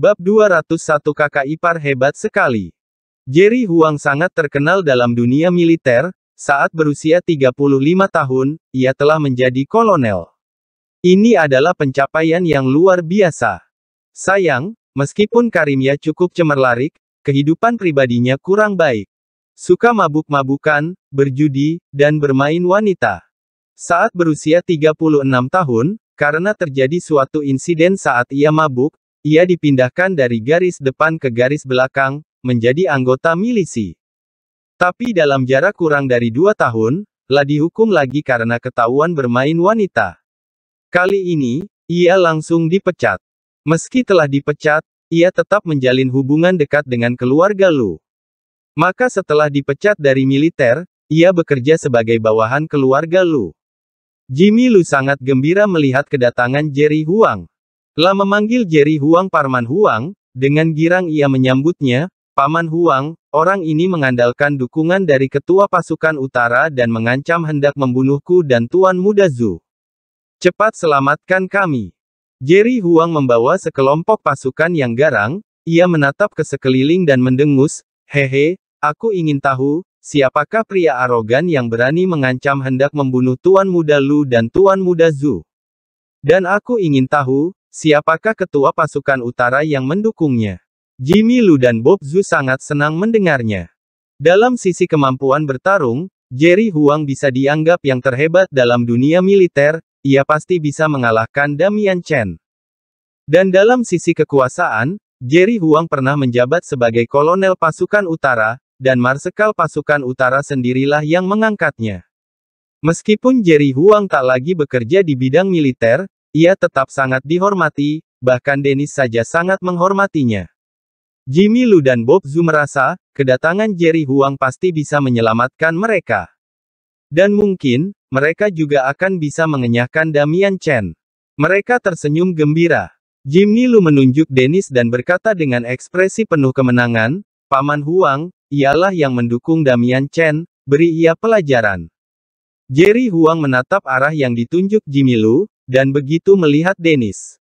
Bab 201 Kakak ipar hebat sekali. Jerry Huang sangat terkenal dalam dunia militer, saat berusia 35 tahun, ia telah menjadi kolonel. Ini adalah pencapaian yang luar biasa. Sayang, meskipun Karimia cukup cemerlarik, kehidupan pribadinya kurang baik. Suka mabuk-mabukan, berjudi, dan bermain wanita. Saat berusia 36 tahun, karena terjadi suatu insiden saat ia mabuk, ia dipindahkan dari garis depan ke garis belakang, menjadi anggota milisi. Tapi dalam jarak kurang dari dua tahun, lah dihukum lagi karena ketahuan bermain wanita. Kali ini, ia langsung dipecat. Meski telah dipecat, ia tetap menjalin hubungan dekat dengan keluarga Lu. Maka setelah dipecat dari militer, ia bekerja sebagai bawahan keluarga Lu. Jimmy Lu sangat gembira melihat kedatangan Jerry Huang. Lah memanggil Jerry Huang Parman Huang, dengan girang ia menyambutnya, Paman Huang, orang ini mengandalkan dukungan dari ketua pasukan utara dan mengancam hendak membunuhku dan Tuan Muda Zhu. Cepat selamatkan kami. Jerry Huang membawa sekelompok pasukan yang garang, ia menatap ke sekeliling dan mendengus, hehe, aku ingin tahu, siapakah pria arogan yang berani mengancam hendak membunuh Tuan Muda Lu dan Tuan Muda Zhu. Dan aku ingin tahu, Siapakah ketua pasukan utara yang mendukungnya? Jimmy Lu dan Bob Zhu sangat senang mendengarnya. Dalam sisi kemampuan bertarung, Jerry Huang bisa dianggap yang terhebat dalam dunia militer, ia pasti bisa mengalahkan Damian Chen. Dan dalam sisi kekuasaan, Jerry Huang pernah menjabat sebagai kolonel pasukan utara, dan marsekal pasukan utara sendirilah yang mengangkatnya. Meskipun Jerry Huang tak lagi bekerja di bidang militer, ia tetap sangat dihormati, bahkan Dennis saja sangat menghormatinya. Jimmy Lu dan Bob Zu merasa, kedatangan Jerry Huang pasti bisa menyelamatkan mereka. Dan mungkin, mereka juga akan bisa mengenyahkan Damian Chen. Mereka tersenyum gembira. Jimmy Lu menunjuk Dennis dan berkata dengan ekspresi penuh kemenangan, Paman Huang, ialah yang mendukung Damian Chen, beri ia pelajaran. Jerry Huang menatap arah yang ditunjuk Jimmy Lu, dan begitu melihat Denis,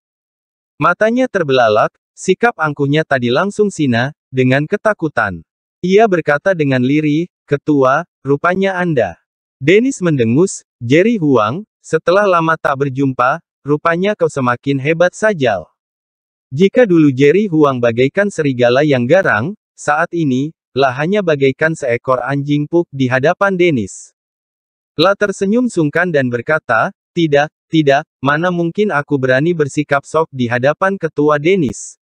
Matanya terbelalak, sikap angkuhnya tadi langsung sina, dengan ketakutan. Ia berkata dengan lirih, ketua, rupanya Anda. Denis mendengus, Jerry Huang, setelah lama tak berjumpa, rupanya kau semakin hebat saja. Jika dulu Jerry Huang bagaikan serigala yang garang, saat ini, lah hanya bagaikan seekor anjing puk di hadapan Denis. La tersenyum sungkan dan berkata, tidak, tidak, mana mungkin aku berani bersikap sok di hadapan ketua Denis.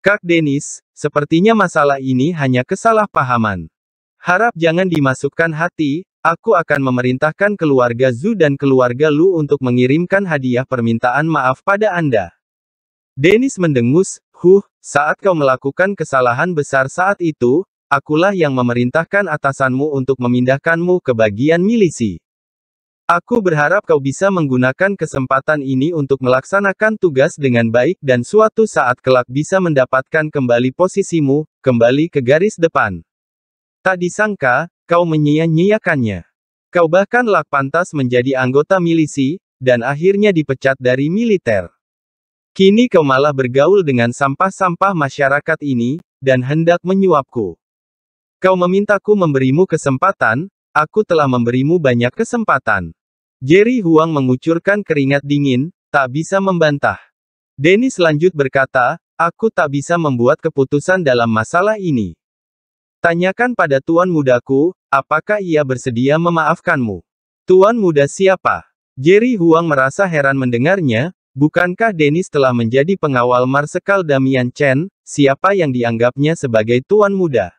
Kak Denis, sepertinya masalah ini hanya kesalahpahaman. Harap jangan dimasukkan hati, aku akan memerintahkan keluarga Zu dan keluarga Lu untuk mengirimkan hadiah permintaan maaf pada Anda. Denis mendengus, huh, saat kau melakukan kesalahan besar saat itu, akulah yang memerintahkan atasanmu untuk memindahkanmu ke bagian milisi. Aku berharap kau bisa menggunakan kesempatan ini untuk melaksanakan tugas dengan baik dan suatu saat kelak bisa mendapatkan kembali posisimu, kembali ke garis depan. Tak disangka, kau menyia-nyiakannya. Kau bahkan lak pantas menjadi anggota milisi, dan akhirnya dipecat dari militer. Kini kau malah bergaul dengan sampah-sampah masyarakat ini, dan hendak menyuapku. Kau memintaku memberimu kesempatan, aku telah memberimu banyak kesempatan. Jerry Huang mengucurkan keringat dingin, tak bisa membantah. Dennis lanjut berkata, aku tak bisa membuat keputusan dalam masalah ini. Tanyakan pada tuan mudaku, apakah ia bersedia memaafkanmu? Tuan muda siapa? Jerry Huang merasa heran mendengarnya, bukankah Dennis telah menjadi pengawal Marsekal Damian Chen, siapa yang dianggapnya sebagai tuan muda?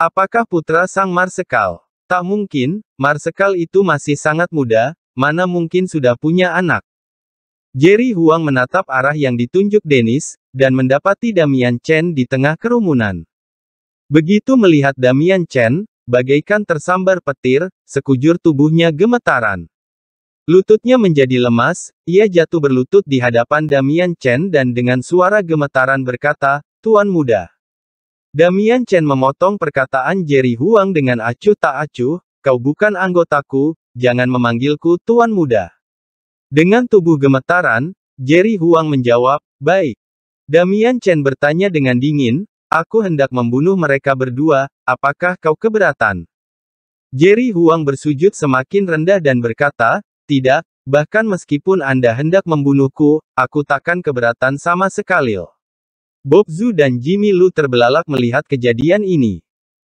Apakah putra sang Marsekal? Tak mungkin, Marsekal itu masih sangat muda, Mana mungkin sudah punya anak. Jerry Huang menatap arah yang ditunjuk Dennis, dan mendapati Damian Chen di tengah kerumunan. Begitu melihat Damian Chen, bagaikan tersambar petir, sekujur tubuhnya gemetaran. Lututnya menjadi lemas, ia jatuh berlutut di hadapan Damian Chen dan dengan suara gemetaran berkata, Tuan Muda. Damian Chen memotong perkataan Jerry Huang dengan acuh tak acuh, kau bukan anggotaku, jangan memanggilku Tuan Muda. Dengan tubuh gemetaran, Jerry Huang menjawab, baik. Damian Chen bertanya dengan dingin, aku hendak membunuh mereka berdua, apakah kau keberatan? Jerry Huang bersujud semakin rendah dan berkata, tidak, bahkan meskipun Anda hendak membunuhku, aku takkan keberatan sama sekali. Bob Zhu dan Jimmy Lu terbelalak melihat kejadian ini.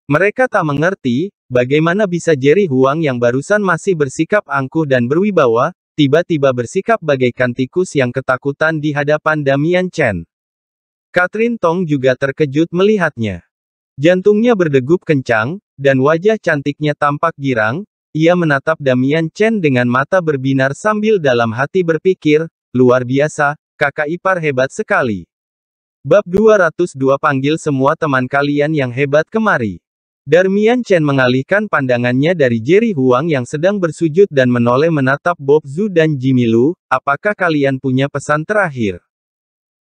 Mereka tak mengerti, Bagaimana bisa Jerry Huang yang barusan masih bersikap angkuh dan berwibawa, tiba-tiba bersikap bagaikan tikus yang ketakutan di hadapan Damian Chen? Katrin Tong juga terkejut melihatnya. Jantungnya berdegup kencang, dan wajah cantiknya tampak girang, ia menatap Damian Chen dengan mata berbinar sambil dalam hati berpikir, luar biasa, kakak ipar hebat sekali. Bab 202 Panggil semua teman kalian yang hebat kemari. Darmian Chen mengalihkan pandangannya dari Jerry Huang yang sedang bersujud dan menoleh menatap Bob Zhu dan Jimmy Lu, apakah kalian punya pesan terakhir?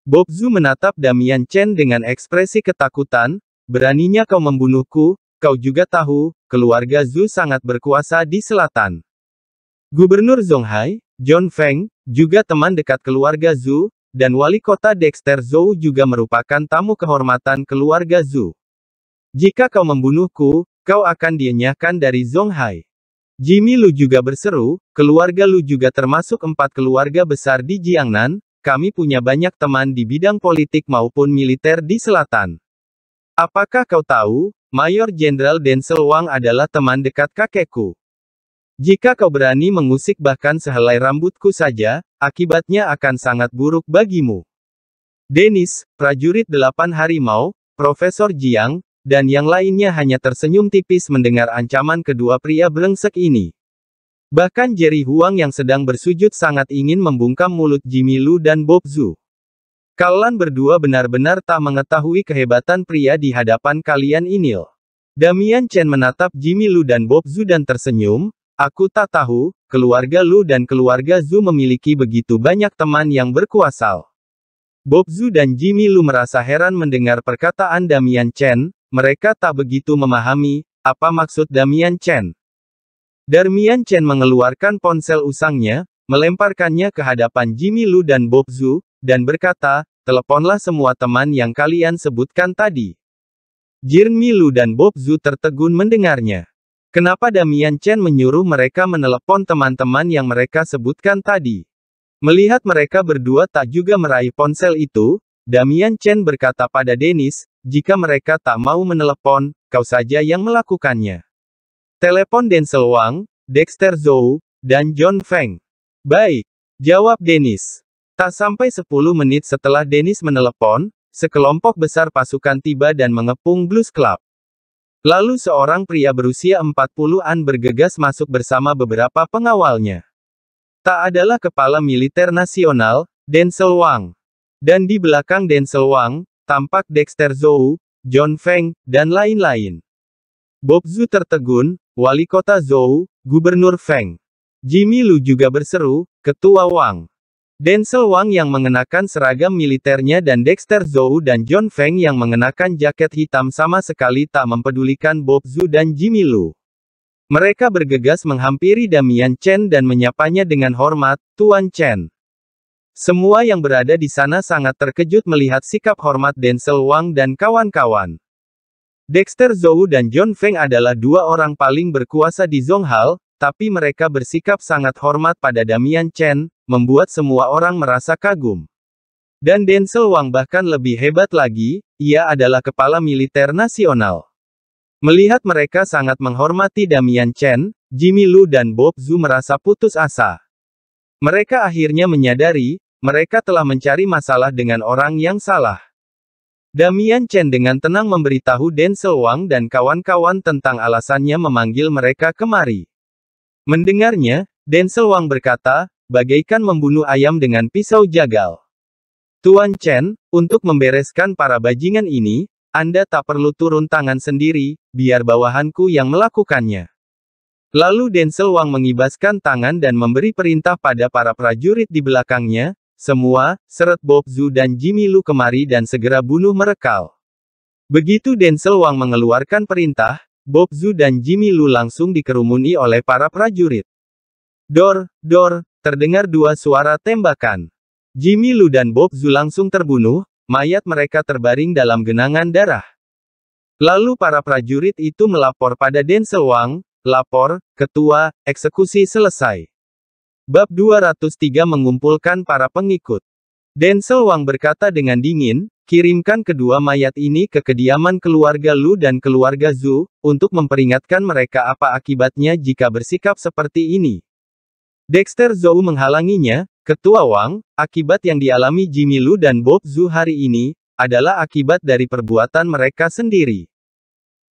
Bob Zhu menatap Damian Chen dengan ekspresi ketakutan, beraninya kau membunuhku, kau juga tahu, keluarga Zhu sangat berkuasa di selatan. Gubernur Zhonghai, John Feng, juga teman dekat keluarga Zhu, dan wali kota Dexter Zhou juga merupakan tamu kehormatan keluarga Zhu. Jika kau membunuhku, kau akan dienyahkan dari Zhonghai. Jimmy Lu juga berseru, keluarga Lu juga termasuk empat keluarga besar di Jiangnan, kami punya banyak teman di bidang politik maupun militer di selatan. Apakah kau tahu, Mayor Jenderal Denzel Wang adalah teman dekat kakekku. Jika kau berani mengusik bahkan sehelai rambutku saja, akibatnya akan sangat buruk bagimu. Dennis, prajurit delapan harimau, Profesor Jiang, dan yang lainnya hanya tersenyum tipis mendengar ancaman kedua pria brengsek ini. Bahkan Jerry Huang yang sedang bersujud sangat ingin membungkam mulut Jimmy Lu dan Bob Zhu. Kalian berdua benar-benar tak mengetahui kehebatan pria di hadapan kalian inil. Damian Chen menatap Jimmy Lu dan Bob Zhu dan tersenyum, aku tak tahu, keluarga Lu dan keluarga Zhu memiliki begitu banyak teman yang berkuasa. Bob Zhu dan Jimmy Lu merasa heran mendengar perkataan Damian Chen, mereka tak begitu memahami, apa maksud Damian Chen. Damian Chen mengeluarkan ponsel usangnya, melemparkannya ke hadapan Jimmy Lu dan Bob Zhu, dan berkata, teleponlah semua teman yang kalian sebutkan tadi. Jirmi Lu dan Bob Zhu tertegun mendengarnya. Kenapa Damian Chen menyuruh mereka menelepon teman-teman yang mereka sebutkan tadi? Melihat mereka berdua tak juga meraih ponsel itu, Damian Chen berkata pada Dennis, jika mereka tak mau menelepon, kau saja yang melakukannya. Telepon Denzel Wang, Dexter Zhou, dan John Feng. Baik, jawab Dennis. Tak sampai 10 menit setelah Dennis menelepon, sekelompok besar pasukan tiba dan mengepung Blues Club. Lalu seorang pria berusia 40-an bergegas masuk bersama beberapa pengawalnya. Tak adalah kepala militer nasional, Denzel Wang. Dan di belakang Denzel Wang, tampak Dexter Zhou, John Feng, dan lain-lain. Bob Zhu tertegun, wali kota Zhou, gubernur Feng. Jimmy Lu juga berseru, ketua Wang. Denzel Wang yang mengenakan seragam militernya dan Dexter Zhou dan John Feng yang mengenakan jaket hitam sama sekali tak mempedulikan Bob Zhu dan Jimmy Lu. Mereka bergegas menghampiri Damian Chen dan menyapanya dengan hormat, Tuan Chen. Semua yang berada di sana sangat terkejut melihat sikap hormat Denzel Wang dan kawan-kawan. Dexter Zhou dan John Feng adalah dua orang paling berkuasa di Zhonghal, tapi mereka bersikap sangat hormat pada Damian Chen, membuat semua orang merasa kagum. Dan Denzel Wang bahkan lebih hebat lagi, ia adalah kepala militer nasional. Melihat mereka sangat menghormati Damian Chen, Jimmy Lu dan Bob Zhu merasa putus asa. Mereka akhirnya menyadari, mereka telah mencari masalah dengan orang yang salah. Damian Chen dengan tenang memberitahu Denzel Wang dan kawan-kawan tentang alasannya memanggil mereka kemari. Mendengarnya, Denzel Wang berkata, bagaikan membunuh ayam dengan pisau jagal. Tuan Chen, untuk membereskan para bajingan ini, Anda tak perlu turun tangan sendiri, biar bawahanku yang melakukannya. Lalu Denzel Wang mengibaskan tangan dan memberi perintah pada para prajurit di belakangnya, semua, seret Bob Zhu dan Jimmy Lu kemari dan segera bunuh mereka! Begitu Denzel Wang mengeluarkan perintah, Bob Zhu dan Jimmy Lu langsung dikerumuni oleh para prajurit. Dor, dor, terdengar dua suara tembakan. Jimmy Lu dan Bob Zhu langsung terbunuh, mayat mereka terbaring dalam genangan darah. Lalu para prajurit itu melapor pada Denzel Wang, lapor, ketua, eksekusi selesai. Bab 203 mengumpulkan para pengikut. Denzel Wang berkata dengan dingin, kirimkan kedua mayat ini ke kediaman keluarga Lu dan keluarga Zhu, untuk memperingatkan mereka apa akibatnya jika bersikap seperti ini. Dexter Zhou menghalanginya, Ketua Wang, akibat yang dialami Jimmy Lu dan Bob Zhu hari ini, adalah akibat dari perbuatan mereka sendiri.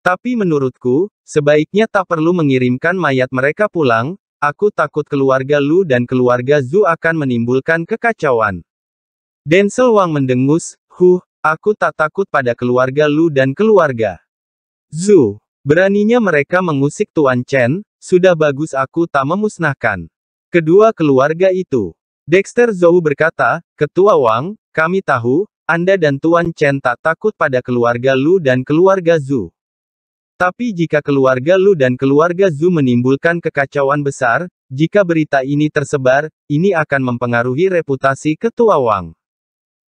Tapi menurutku, sebaiknya tak perlu mengirimkan mayat mereka pulang, Aku takut keluarga Lu dan keluarga Zhu akan menimbulkan kekacauan. Denzel Wang mendengus, Huh, aku tak takut pada keluarga Lu dan keluarga. Zhu, beraninya mereka mengusik Tuan Chen, sudah bagus aku tak memusnahkan. Kedua keluarga itu. Dexter Zhou berkata, Ketua Wang, kami tahu, Anda dan Tuan Chen tak takut pada keluarga Lu dan keluarga Zhu. Tapi jika keluarga Lu dan keluarga Zhu menimbulkan kekacauan besar, jika berita ini tersebar, ini akan mempengaruhi reputasi ketua Wang.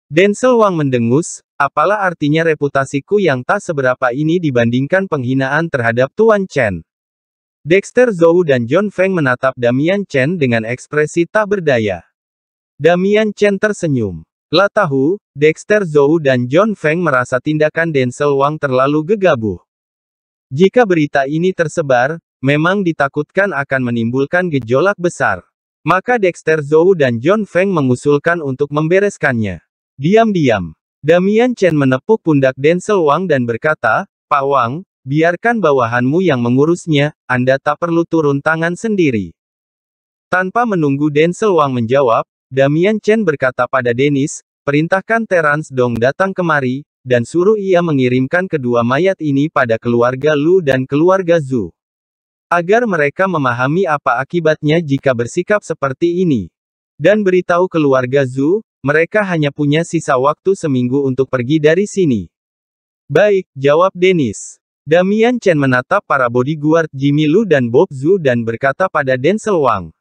Denzel Wang mendengus, apalah artinya reputasiku yang tak seberapa ini dibandingkan penghinaan terhadap Tuan Chen. Dexter Zhou dan John Feng menatap Damian Chen dengan ekspresi tak berdaya. Damian Chen tersenyum. Lah tahu, Dexter Zhou dan John Feng merasa tindakan Denzel Wang terlalu gegabah. Jika berita ini tersebar, memang ditakutkan akan menimbulkan gejolak besar. Maka Dexter Zhou dan John Feng mengusulkan untuk membereskannya. Diam-diam, Damian Chen menepuk pundak Denzel Wang dan berkata, Pak Wang, biarkan bawahanmu yang mengurusnya, Anda tak perlu turun tangan sendiri. Tanpa menunggu Denzel Wang menjawab, Damian Chen berkata pada Dennis, perintahkan Terence Dong datang kemari, dan suruh ia mengirimkan kedua mayat ini pada keluarga Lu dan keluarga Zhu. Agar mereka memahami apa akibatnya jika bersikap seperti ini. Dan beritahu keluarga Zhu, mereka hanya punya sisa waktu seminggu untuk pergi dari sini. Baik, jawab Dennis. Damian Chen menatap para bodyguard Jimmy Lu dan Bob Zhu dan berkata pada Denzel Wang.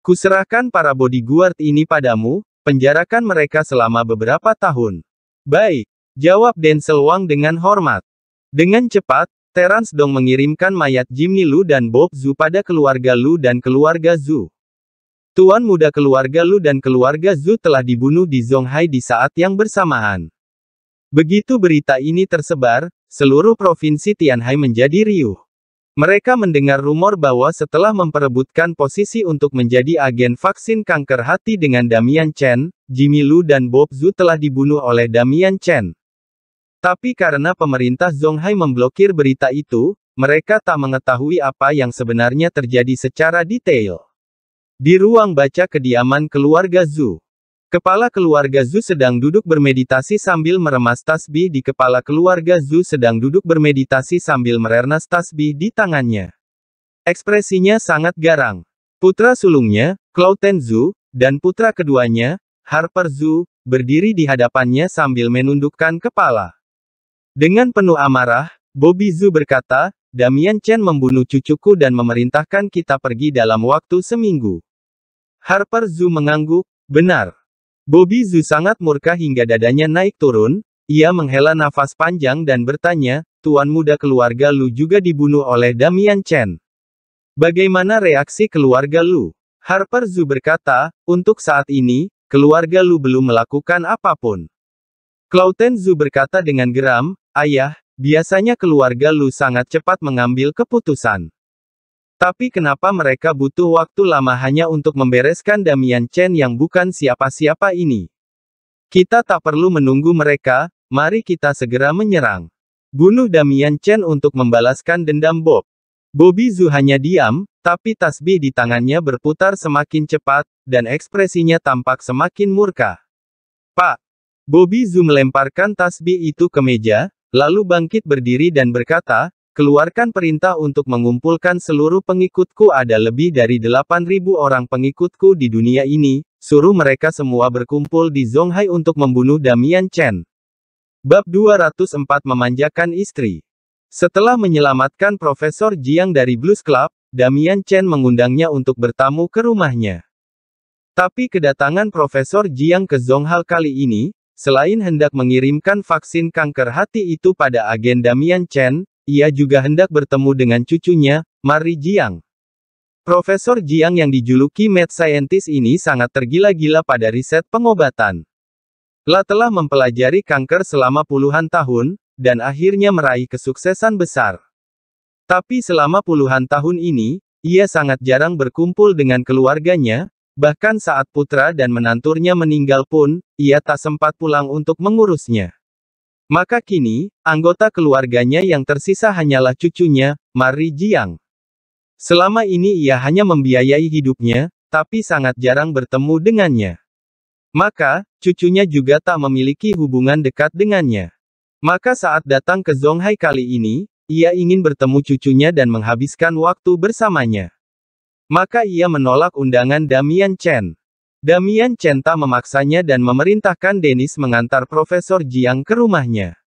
Kuserahkan para bodyguard ini padamu, penjarakan mereka selama beberapa tahun. Baik, Jawab Denzel Wang dengan hormat. Dengan cepat, Terence Dong mengirimkan mayat Jimmy Lu dan Bob Zhu pada keluarga Lu dan keluarga Zhu. Tuan muda keluarga Lu dan keluarga Zhu telah dibunuh di Zhonghai di saat yang bersamaan. Begitu berita ini tersebar, seluruh provinsi Tianhai menjadi riuh. Mereka mendengar rumor bahwa setelah memperebutkan posisi untuk menjadi agen vaksin kanker hati dengan Damian Chen, Jimmy Lu dan Bob Zhu telah dibunuh oleh Damian Chen. Tapi karena pemerintah Zhonghai memblokir berita itu, mereka tak mengetahui apa yang sebenarnya terjadi secara detail. Di ruang baca kediaman keluarga Zhu, kepala keluarga Zhu sedang duduk bermeditasi sambil meremas tasbih di kepala keluarga Zhu sedang duduk bermeditasi sambil merernas tasbih di tangannya. Ekspresinya sangat garang. Putra sulungnya, Klauten Zhu, dan putra keduanya, Harper Zhu, berdiri di hadapannya sambil menundukkan kepala. Dengan penuh amarah, Bobby Zhu berkata, Damian Chen membunuh cucuku dan memerintahkan kita pergi dalam waktu seminggu. Harper Zhu mengangguk, benar. Bobby Zhu sangat murka hingga dadanya naik turun, ia menghela nafas panjang dan bertanya, Tuan muda keluarga Lu juga dibunuh oleh Damian Chen. Bagaimana reaksi keluarga Lu? Harper Zhu berkata, untuk saat ini, keluarga Lu belum melakukan apapun. Zhu berkata dengan geram, Ayah, biasanya keluarga Lu sangat cepat mengambil keputusan. Tapi kenapa mereka butuh waktu lama hanya untuk membereskan Damian Chen yang bukan siapa-siapa ini? Kita tak perlu menunggu mereka, mari kita segera menyerang. Bunuh Damian Chen untuk membalaskan dendam Bob. Bobby Zhu hanya diam, tapi tasbih di tangannya berputar semakin cepat, dan ekspresinya tampak semakin murka. Pak, Bobby Zoom melemparkan tasbih itu ke meja, lalu bangkit berdiri dan berkata, keluarkan perintah untuk mengumpulkan seluruh pengikutku ada lebih dari 8.000 orang pengikutku di dunia ini, suruh mereka semua berkumpul di Zhonghai untuk membunuh Damian Chen. Bab 204 Memanjakan Istri Setelah menyelamatkan Profesor Jiang dari Blues Club, Damian Chen mengundangnya untuk bertamu ke rumahnya. Tapi kedatangan Profesor Jiang ke Zhonghai kali ini, Selain hendak mengirimkan vaksin kanker hati itu pada agen Damian Chen, ia juga hendak bertemu dengan cucunya, Mari Jiang. Profesor Jiang yang dijuluki Mad Scientist ini sangat tergila-gila pada riset pengobatan. La telah mempelajari kanker selama puluhan tahun, dan akhirnya meraih kesuksesan besar. Tapi selama puluhan tahun ini, ia sangat jarang berkumpul dengan keluarganya, Bahkan saat putra dan menanturnya meninggal pun, ia tak sempat pulang untuk mengurusnya. Maka kini, anggota keluarganya yang tersisa hanyalah cucunya, Mari Jiang. Selama ini ia hanya membiayai hidupnya, tapi sangat jarang bertemu dengannya. Maka, cucunya juga tak memiliki hubungan dekat dengannya. Maka saat datang ke Zhonghai kali ini, ia ingin bertemu cucunya dan menghabiskan waktu bersamanya. Maka ia menolak undangan Damian Chen. Damian Chen tak memaksanya dan memerintahkan Dennis mengantar Profesor Jiang ke rumahnya.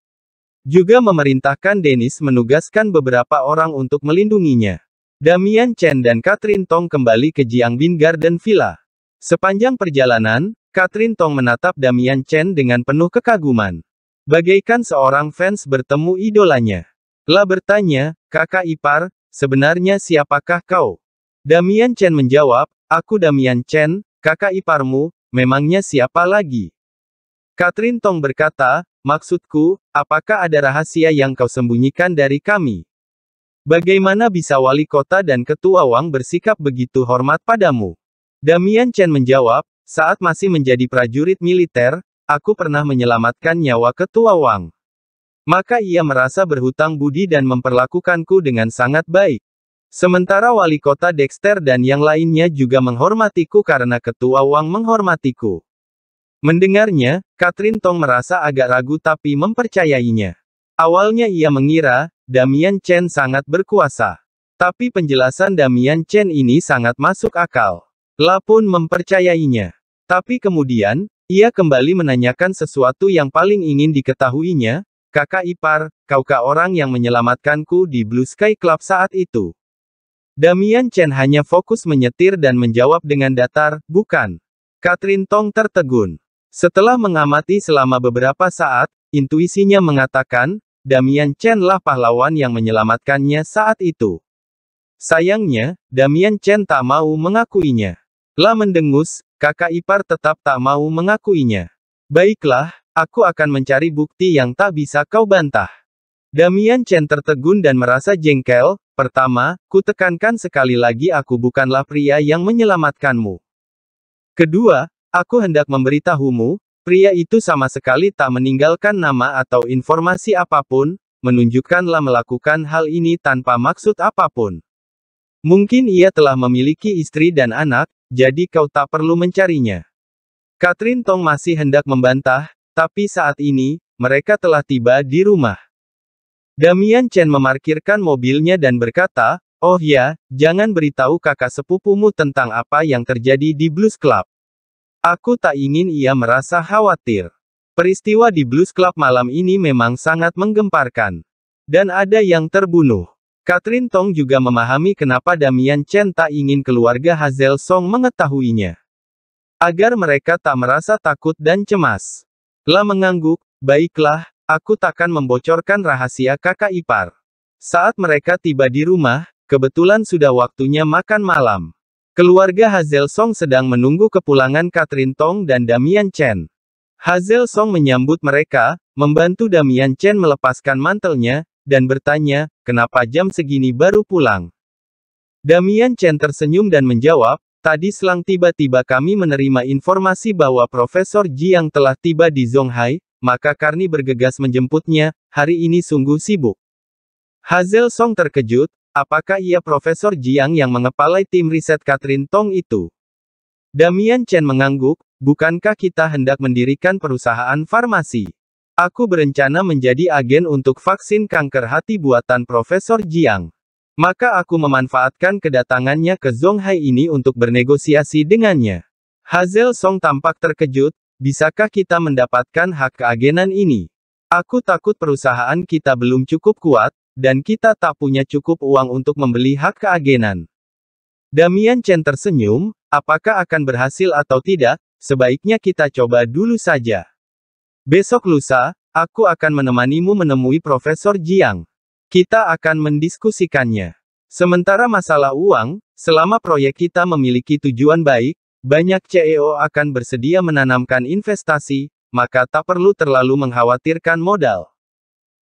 Juga memerintahkan Dennis menugaskan beberapa orang untuk melindunginya. Damian Chen dan Katrin Tong kembali ke Jiang Bin Garden Villa. Sepanjang perjalanan, Katrin Tong menatap Damian Chen dengan penuh kekaguman. Bagaikan seorang fans bertemu idolanya. La bertanya, kakak ipar, sebenarnya siapakah kau? Damian Chen menjawab, aku Damian Chen, kakak iparmu, memangnya siapa lagi? Katrin Tong berkata, maksudku, apakah ada rahasia yang kau sembunyikan dari kami? Bagaimana bisa wali kota dan ketua Wang bersikap begitu hormat padamu? Damian Chen menjawab, saat masih menjadi prajurit militer, aku pernah menyelamatkan nyawa ketua Wang. Maka ia merasa berhutang budi dan memperlakukanku dengan sangat baik. Sementara wali kota Dexter dan yang lainnya juga menghormatiku karena ketua Wang menghormatiku. Mendengarnya, Katrin Tong merasa agak ragu tapi mempercayainya. Awalnya ia mengira, Damian Chen sangat berkuasa. Tapi penjelasan Damian Chen ini sangat masuk akal. La pun mempercayainya. Tapi kemudian, ia kembali menanyakan sesuatu yang paling ingin diketahuinya, kakak ipar, kaukah orang yang menyelamatkanku di Blue Sky Club saat itu? Damian Chen hanya fokus menyetir dan menjawab dengan datar, bukan. Katrin Tong tertegun. Setelah mengamati selama beberapa saat, intuisinya mengatakan, Damian Chen lah pahlawan yang menyelamatkannya saat itu. Sayangnya, Damian Chen tak mau mengakuinya. Lah mendengus, kakak ipar tetap tak mau mengakuinya. Baiklah, aku akan mencari bukti yang tak bisa kau bantah. Damian Chen tertegun dan merasa jengkel, Pertama, kutekankan sekali lagi aku bukanlah pria yang menyelamatkanmu. Kedua, aku hendak memberitahumu, pria itu sama sekali tak meninggalkan nama atau informasi apapun, menunjukkanlah melakukan hal ini tanpa maksud apapun. Mungkin ia telah memiliki istri dan anak, jadi kau tak perlu mencarinya. Katrin Tong masih hendak membantah, tapi saat ini, mereka telah tiba di rumah. Damian Chen memarkirkan mobilnya dan berkata, Oh ya, jangan beritahu kakak sepupumu tentang apa yang terjadi di Blues Club. Aku tak ingin ia merasa khawatir. Peristiwa di Blues Club malam ini memang sangat menggemparkan. Dan ada yang terbunuh. Catherine Tong juga memahami kenapa Damian Chen tak ingin keluarga Hazel Song mengetahuinya. Agar mereka tak merasa takut dan cemas. Lah mengangguk, baiklah, Aku takkan membocorkan rahasia kakak ipar. Saat mereka tiba di rumah, kebetulan sudah waktunya makan malam. Keluarga Hazel Song sedang menunggu kepulangan Katrin Tong dan Damian Chen. Hazel Song menyambut mereka, membantu Damian Chen melepaskan mantelnya, dan bertanya, kenapa jam segini baru pulang? Damian Chen tersenyum dan menjawab, tadi selang tiba-tiba kami menerima informasi bahwa Profesor Jiang telah tiba di Zhonghai maka Karni bergegas menjemputnya, hari ini sungguh sibuk. Hazel Song terkejut, apakah ia Profesor Jiang yang mengepalai tim riset Catherine Tong itu? Damian Chen mengangguk, bukankah kita hendak mendirikan perusahaan farmasi? Aku berencana menjadi agen untuk vaksin kanker hati buatan Profesor Jiang. Maka aku memanfaatkan kedatangannya ke Zhonghai ini untuk bernegosiasi dengannya. Hazel Song tampak terkejut, Bisakah kita mendapatkan hak keagenan ini? Aku takut perusahaan kita belum cukup kuat, dan kita tak punya cukup uang untuk membeli hak keagenan. Damian Chen tersenyum, apakah akan berhasil atau tidak, sebaiknya kita coba dulu saja. Besok lusa, aku akan menemanimu menemui Profesor Jiang. Kita akan mendiskusikannya. Sementara masalah uang, selama proyek kita memiliki tujuan baik, banyak CEO akan bersedia menanamkan investasi, maka tak perlu terlalu mengkhawatirkan modal.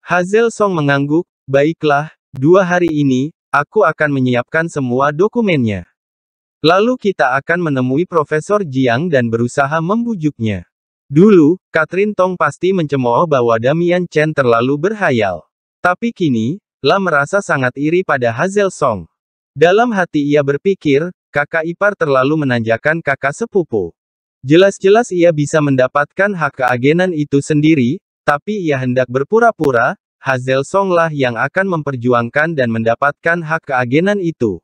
Hazel Song mengangguk, baiklah, dua hari ini, aku akan menyiapkan semua dokumennya. Lalu kita akan menemui Profesor Jiang dan berusaha membujuknya. Dulu, Catherine Tong pasti mencemooh bahwa Damian Chen terlalu berhayal. Tapi kini, La merasa sangat iri pada Hazel Song. Dalam hati ia berpikir, Kakak ipar terlalu menanjakan kakak sepupu. Jelas-jelas ia bisa mendapatkan hak keagenan itu sendiri, tapi ia hendak berpura-pura, Hazel Songlah yang akan memperjuangkan dan mendapatkan hak keagenan itu.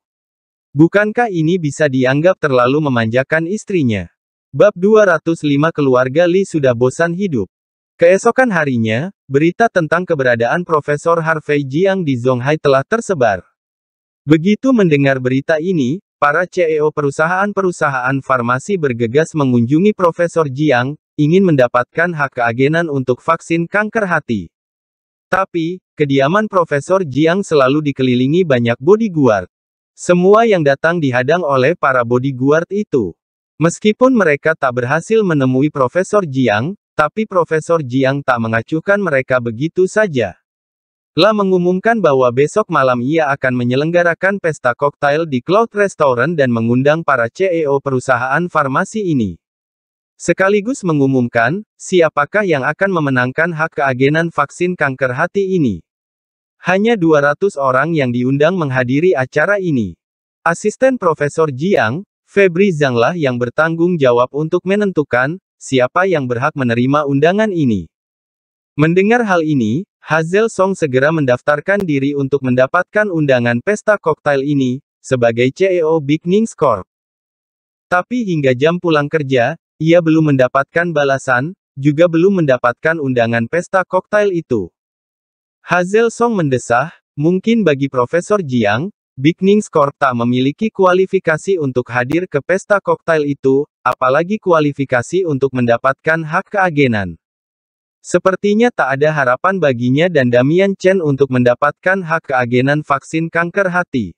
Bukankah ini bisa dianggap terlalu memanjakan istrinya? Bab 205 Keluarga Li sudah bosan hidup. Keesokan harinya, berita tentang keberadaan Profesor Harvey Jiang di Zhonghai telah tersebar. Begitu mendengar berita ini, Para CEO perusahaan-perusahaan farmasi bergegas mengunjungi Profesor Jiang, ingin mendapatkan hak keagenan untuk vaksin kanker hati. Tapi, kediaman Profesor Jiang selalu dikelilingi banyak bodyguard. Semua yang datang dihadang oleh para bodyguard itu. Meskipun mereka tak berhasil menemui Profesor Jiang, tapi Profesor Jiang tak mengacuhkan mereka begitu saja telah mengumumkan bahwa besok malam ia akan menyelenggarakan pesta koktail di Cloud Restaurant dan mengundang para CEO perusahaan farmasi ini. Sekaligus mengumumkan, siapakah yang akan memenangkan hak keagenan vaksin kanker hati ini. Hanya 200 orang yang diundang menghadiri acara ini. Asisten Profesor Jiang, Febri Zhanglah yang bertanggung jawab untuk menentukan, siapa yang berhak menerima undangan ini. Mendengar hal ini, Hazel Song segera mendaftarkan diri untuk mendapatkan undangan pesta koktail ini, sebagai CEO Big Nings Corp. Tapi hingga jam pulang kerja, ia belum mendapatkan balasan, juga belum mendapatkan undangan pesta koktail itu. Hazel Song mendesah, mungkin bagi Profesor Jiang, Big Nings Corp tak memiliki kualifikasi untuk hadir ke pesta koktail itu, apalagi kualifikasi untuk mendapatkan hak keagenan. Sepertinya tak ada harapan baginya dan Damian Chen untuk mendapatkan hak keagenan vaksin kanker hati.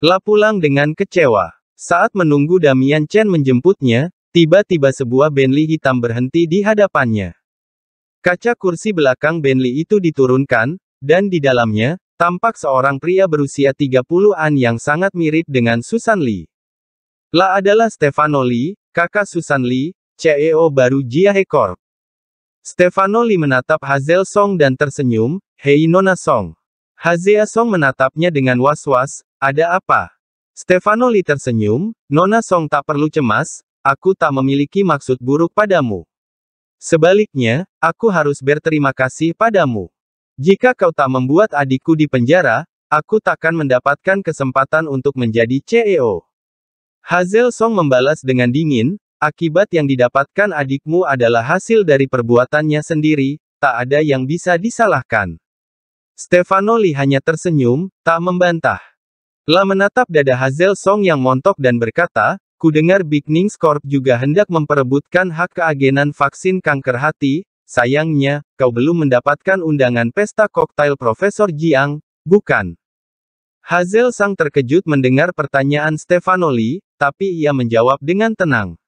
La pulang dengan kecewa. Saat menunggu Damian Chen menjemputnya, tiba-tiba sebuah Bentley hitam berhenti di hadapannya. Kaca kursi belakang Bentley itu diturunkan, dan di dalamnya, tampak seorang pria berusia 30-an yang sangat mirip dengan Susan Lee. La adalah Stefano Lee, kakak Susan Lee, CEO baru Jiahe Corp. Stefano Li menatap Hazel Song dan tersenyum, Hei Nona Song. Hazel Song menatapnya dengan was-was, ada apa? Stefano Li tersenyum, Nona Song tak perlu cemas, aku tak memiliki maksud buruk padamu. Sebaliknya, aku harus berterima kasih padamu. Jika kau tak membuat adikku di penjara, aku takkan mendapatkan kesempatan untuk menjadi CEO. Hazel Song membalas dengan dingin, Akibat yang didapatkan adikmu adalah hasil dari perbuatannya sendiri, tak ada yang bisa disalahkan. Stefanoli hanya tersenyum, tak membantah. La menatap dada Hazel Song yang montok dan berkata, kudengar Nings Corp juga hendak memperebutkan hak keagenan vaksin kanker hati, sayangnya, kau belum mendapatkan undangan pesta koktail Profesor Jiang, bukan? Hazel Sang terkejut mendengar pertanyaan Stefanoli, tapi ia menjawab dengan tenang.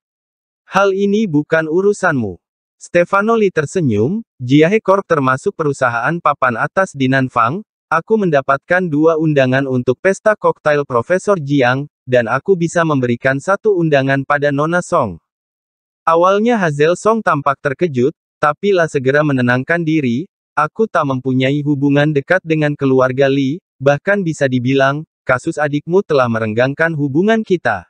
Hal ini bukan urusanmu. Stefano Stefanoli tersenyum, Jiahe Corp termasuk perusahaan papan atas di Nanfang, aku mendapatkan dua undangan untuk pesta koktail Profesor Jiang, dan aku bisa memberikan satu undangan pada Nona Song. Awalnya Hazel Song tampak terkejut, tapi lah segera menenangkan diri, aku tak mempunyai hubungan dekat dengan keluarga Li, bahkan bisa dibilang, kasus adikmu telah merenggangkan hubungan kita.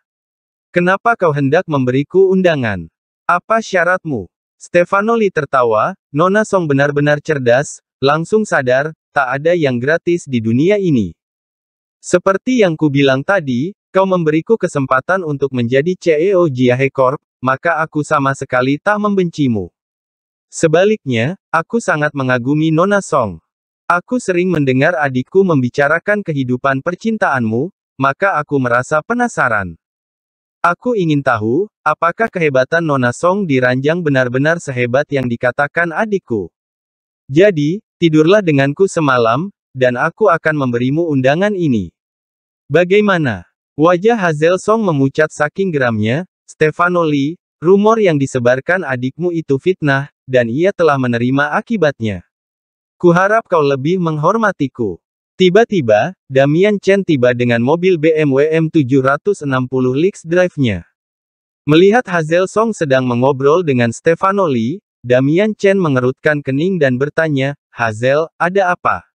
Kenapa kau hendak memberiku undangan? Apa syaratmu? Stefanoli tertawa, Nona Song benar-benar cerdas, langsung sadar, tak ada yang gratis di dunia ini. Seperti yang ku bilang tadi, kau memberiku kesempatan untuk menjadi CEO Jiahe Corp, maka aku sama sekali tak membencimu. Sebaliknya, aku sangat mengagumi Nona Song. Aku sering mendengar adikku membicarakan kehidupan percintaanmu, maka aku merasa penasaran. Aku ingin tahu, apakah kehebatan Nona Song di ranjang benar-benar sehebat yang dikatakan adikku. Jadi, tidurlah denganku semalam, dan aku akan memberimu undangan ini. Bagaimana? Wajah Hazel Song memucat saking geramnya, Stefano Lee, rumor yang disebarkan adikmu itu fitnah, dan ia telah menerima akibatnya. Kuharap kau lebih menghormatiku. Tiba-tiba, Damian Chen tiba dengan mobil BMW M760 Leaks Drive-nya. Melihat Hazel Song sedang mengobrol dengan Stefano Lee, Damian Chen mengerutkan kening dan bertanya, Hazel, ada apa?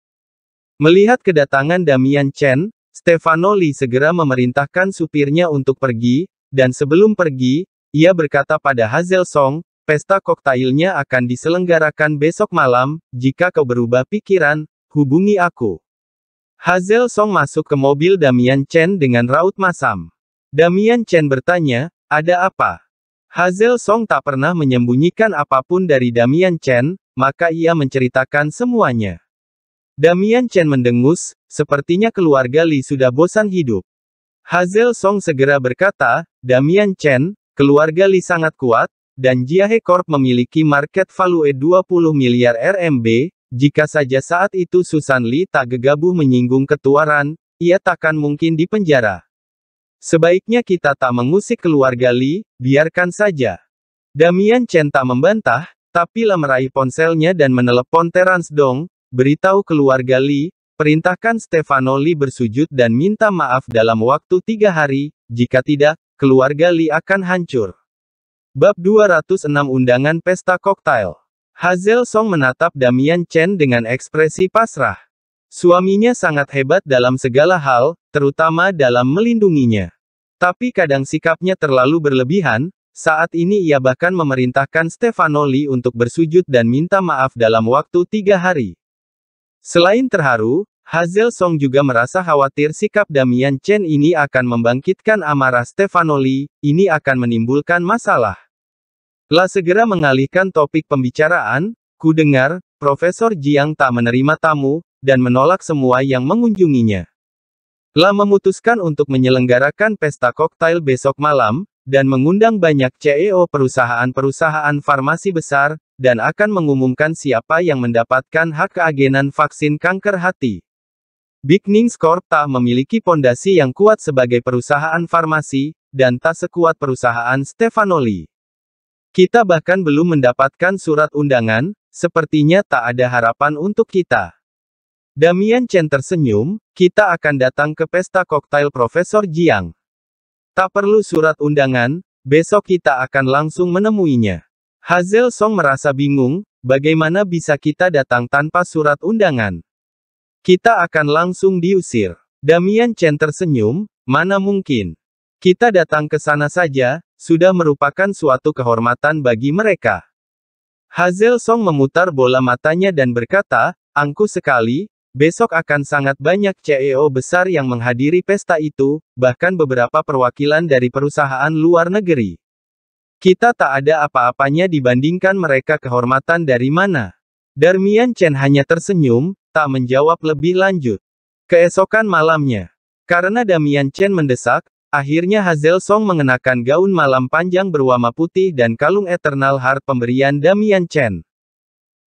Melihat kedatangan Damian Chen, Stefano Lee segera memerintahkan supirnya untuk pergi, dan sebelum pergi, ia berkata pada Hazel Song, pesta koktailnya akan diselenggarakan besok malam, jika kau berubah pikiran, hubungi aku. Hazel Song masuk ke mobil Damian Chen dengan raut masam. Damian Chen bertanya, ada apa? Hazel Song tak pernah menyembunyikan apapun dari Damian Chen, maka ia menceritakan semuanya. Damian Chen mendengus, sepertinya keluarga Li sudah bosan hidup. Hazel Song segera berkata, Damian Chen, keluarga Li sangat kuat, dan Jiahe Corp memiliki market value 20 miliar RMB, jika saja saat itu Susan Lee tak gegabah menyinggung ketuaran, ia takkan mungkin dipenjara. Sebaiknya kita tak mengusik keluarga Lee, biarkan saja. Damian Chen tak membantah, tapi lah meraih ponselnya dan menelepon Terence Dong, beritahu keluarga Lee, perintahkan Stefano Lee bersujud dan minta maaf dalam waktu tiga hari, jika tidak, keluarga Lee akan hancur. Bab 206 Undangan Pesta Koktail Hazel Song menatap Damian Chen dengan ekspresi pasrah. Suaminya sangat hebat dalam segala hal, terutama dalam melindunginya. Tapi kadang sikapnya terlalu berlebihan, saat ini ia bahkan memerintahkan Stefano Lee untuk bersujud dan minta maaf dalam waktu tiga hari. Selain terharu, Hazel Song juga merasa khawatir sikap Damian Chen ini akan membangkitkan amarah Stefano Lee, ini akan menimbulkan masalah. Lah segera mengalihkan topik pembicaraan, ku dengar, Profesor Jiang tak menerima tamu, dan menolak semua yang mengunjunginya. La memutuskan untuk menyelenggarakan pesta koktail besok malam, dan mengundang banyak CEO perusahaan-perusahaan farmasi besar, dan akan mengumumkan siapa yang mendapatkan hak keagenan vaksin kanker hati. Big Nings Corp tak memiliki pondasi yang kuat sebagai perusahaan farmasi, dan tak sekuat perusahaan Stefanoli. Kita bahkan belum mendapatkan surat undangan, sepertinya tak ada harapan untuk kita. Damian Chen tersenyum, kita akan datang ke pesta koktail Profesor Jiang. Tak perlu surat undangan, besok kita akan langsung menemuinya. Hazel Song merasa bingung, bagaimana bisa kita datang tanpa surat undangan? Kita akan langsung diusir. Damian Chen tersenyum, mana mungkin. Kita datang ke sana saja, sudah merupakan suatu kehormatan bagi mereka. Hazel Song memutar bola matanya dan berkata, angku sekali, besok akan sangat banyak CEO besar yang menghadiri pesta itu, bahkan beberapa perwakilan dari perusahaan luar negeri. Kita tak ada apa-apanya dibandingkan mereka kehormatan dari mana. Darmian Chen hanya tersenyum, tak menjawab lebih lanjut. Keesokan malamnya, karena Damian Chen mendesak, Akhirnya Hazel Song mengenakan gaun malam panjang berwarna putih dan kalung Eternal Heart pemberian Damian Chen.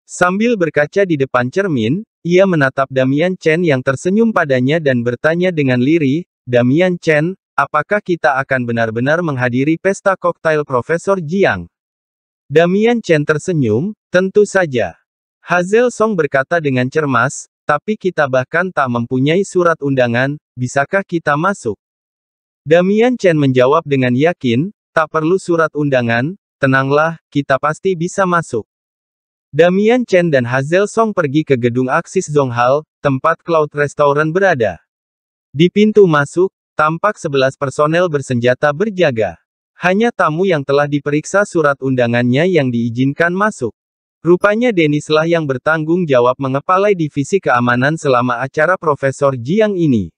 Sambil berkaca di depan cermin, ia menatap Damian Chen yang tersenyum padanya dan bertanya dengan lirih, Damian Chen, apakah kita akan benar-benar menghadiri pesta koktail Profesor Jiang? Damian Chen tersenyum, tentu saja. Hazel Song berkata dengan cermas, tapi kita bahkan tak mempunyai surat undangan, bisakah kita masuk? Damian Chen menjawab dengan yakin, tak perlu surat undangan, tenanglah, kita pasti bisa masuk. Damian Chen dan Hazel Song pergi ke gedung Axis Zonghal, tempat Cloud Restaurant berada. Di pintu masuk, tampak 11 personel bersenjata berjaga. Hanya tamu yang telah diperiksa surat undangannya yang diizinkan masuk. Rupanya Lah yang bertanggung jawab mengepalai divisi keamanan selama acara Profesor Jiang ini.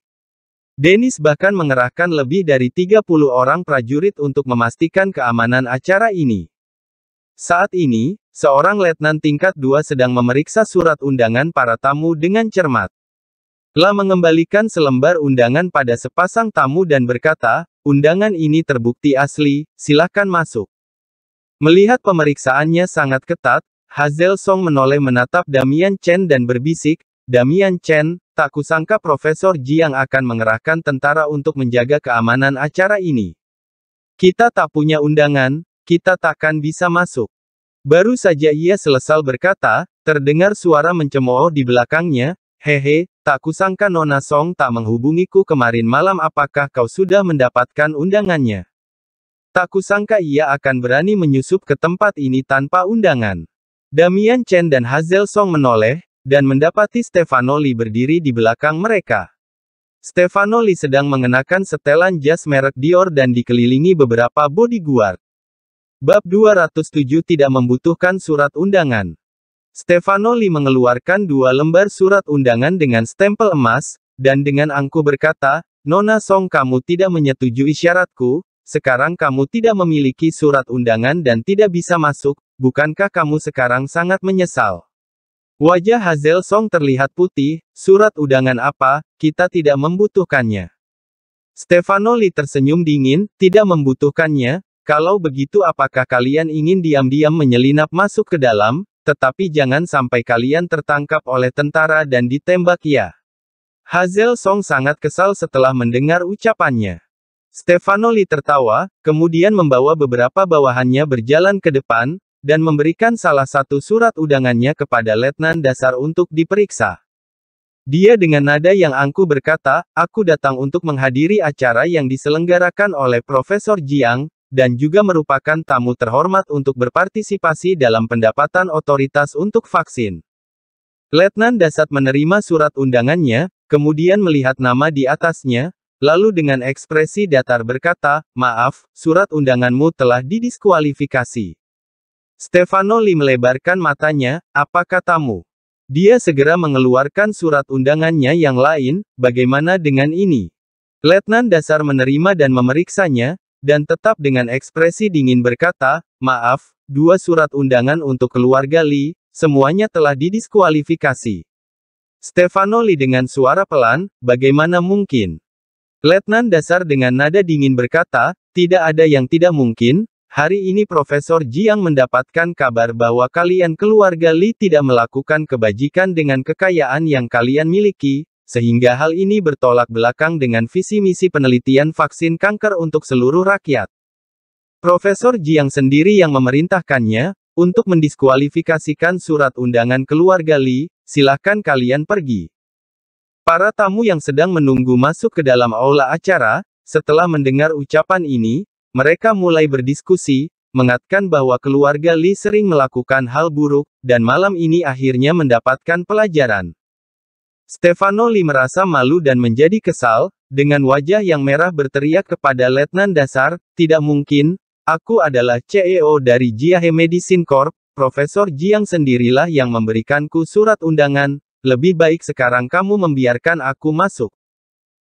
Denis bahkan mengerahkan lebih dari 30 orang prajurit untuk memastikan keamanan acara ini. Saat ini, seorang letnan tingkat 2 sedang memeriksa surat undangan para tamu dengan cermat. La mengembalikan selembar undangan pada sepasang tamu dan berkata, undangan ini terbukti asli, silahkan masuk. Melihat pemeriksaannya sangat ketat, Hazel Song menoleh menatap Damian Chen dan berbisik, Damian Chen, Tak kusangka Profesor Jiang akan mengerahkan tentara untuk menjaga keamanan acara ini. Kita tak punya undangan, kita takkan bisa masuk. Baru saja ia selesai berkata, terdengar suara mencemooh di belakangnya, hehe, tak kusangka Nona Song tak menghubungiku kemarin malam apakah kau sudah mendapatkan undangannya. Tak kusangka ia akan berani menyusup ke tempat ini tanpa undangan. Damian Chen dan Hazel Song menoleh, dan mendapati Stefanoli berdiri di belakang mereka. Stefanoli sedang mengenakan setelan jas merek Dior dan dikelilingi beberapa bodyguard. Bab 207 tidak membutuhkan surat undangan. Stefanoli mengeluarkan dua lembar surat undangan dengan stempel emas, dan dengan angku berkata, Nona Song kamu tidak menyetujui syaratku, sekarang kamu tidak memiliki surat undangan dan tidak bisa masuk, bukankah kamu sekarang sangat menyesal? Wajah Hazel Song terlihat putih, surat udangan apa, kita tidak membutuhkannya. Stefano Lee tersenyum dingin, tidak membutuhkannya, kalau begitu apakah kalian ingin diam-diam menyelinap masuk ke dalam, tetapi jangan sampai kalian tertangkap oleh tentara dan ditembak ya. Hazel Song sangat kesal setelah mendengar ucapannya. Stefano Lee tertawa, kemudian membawa beberapa bawahannya berjalan ke depan, dan memberikan salah satu surat udangannya kepada Letnan Dasar untuk diperiksa. Dia dengan nada yang angku berkata, aku datang untuk menghadiri acara yang diselenggarakan oleh Profesor Jiang, dan juga merupakan tamu terhormat untuk berpartisipasi dalam pendapatan otoritas untuk vaksin. Letnan Dasar menerima surat undangannya, kemudian melihat nama di atasnya, lalu dengan ekspresi datar berkata, maaf, surat undanganmu telah didiskualifikasi. Stefanoli melebarkan matanya, apa katamu? Dia segera mengeluarkan surat undangannya yang lain, bagaimana dengan ini? Letnan dasar menerima dan memeriksanya, dan tetap dengan ekspresi dingin berkata, maaf, dua surat undangan untuk keluarga Li, semuanya telah didiskualifikasi. Stefanoli dengan suara pelan, bagaimana mungkin? Letnan dasar dengan nada dingin berkata, tidak ada yang tidak mungkin, Hari ini Profesor Jiang mendapatkan kabar bahwa kalian keluarga Li tidak melakukan kebajikan dengan kekayaan yang kalian miliki, sehingga hal ini bertolak belakang dengan visi misi penelitian vaksin kanker untuk seluruh rakyat. Profesor Jiang sendiri yang memerintahkannya, untuk mendiskualifikasikan surat undangan keluarga Li, silahkan kalian pergi. Para tamu yang sedang menunggu masuk ke dalam aula acara, setelah mendengar ucapan ini, mereka mulai berdiskusi, mengatakan bahwa keluarga Li sering melakukan hal buruk, dan malam ini akhirnya mendapatkan pelajaran. Stefano Li merasa malu dan menjadi kesal, dengan wajah yang merah berteriak kepada Letnan Dasar, tidak mungkin, aku adalah CEO dari Jiahe Medicine Corp, Profesor Jiang sendirilah yang memberikanku surat undangan, lebih baik sekarang kamu membiarkan aku masuk.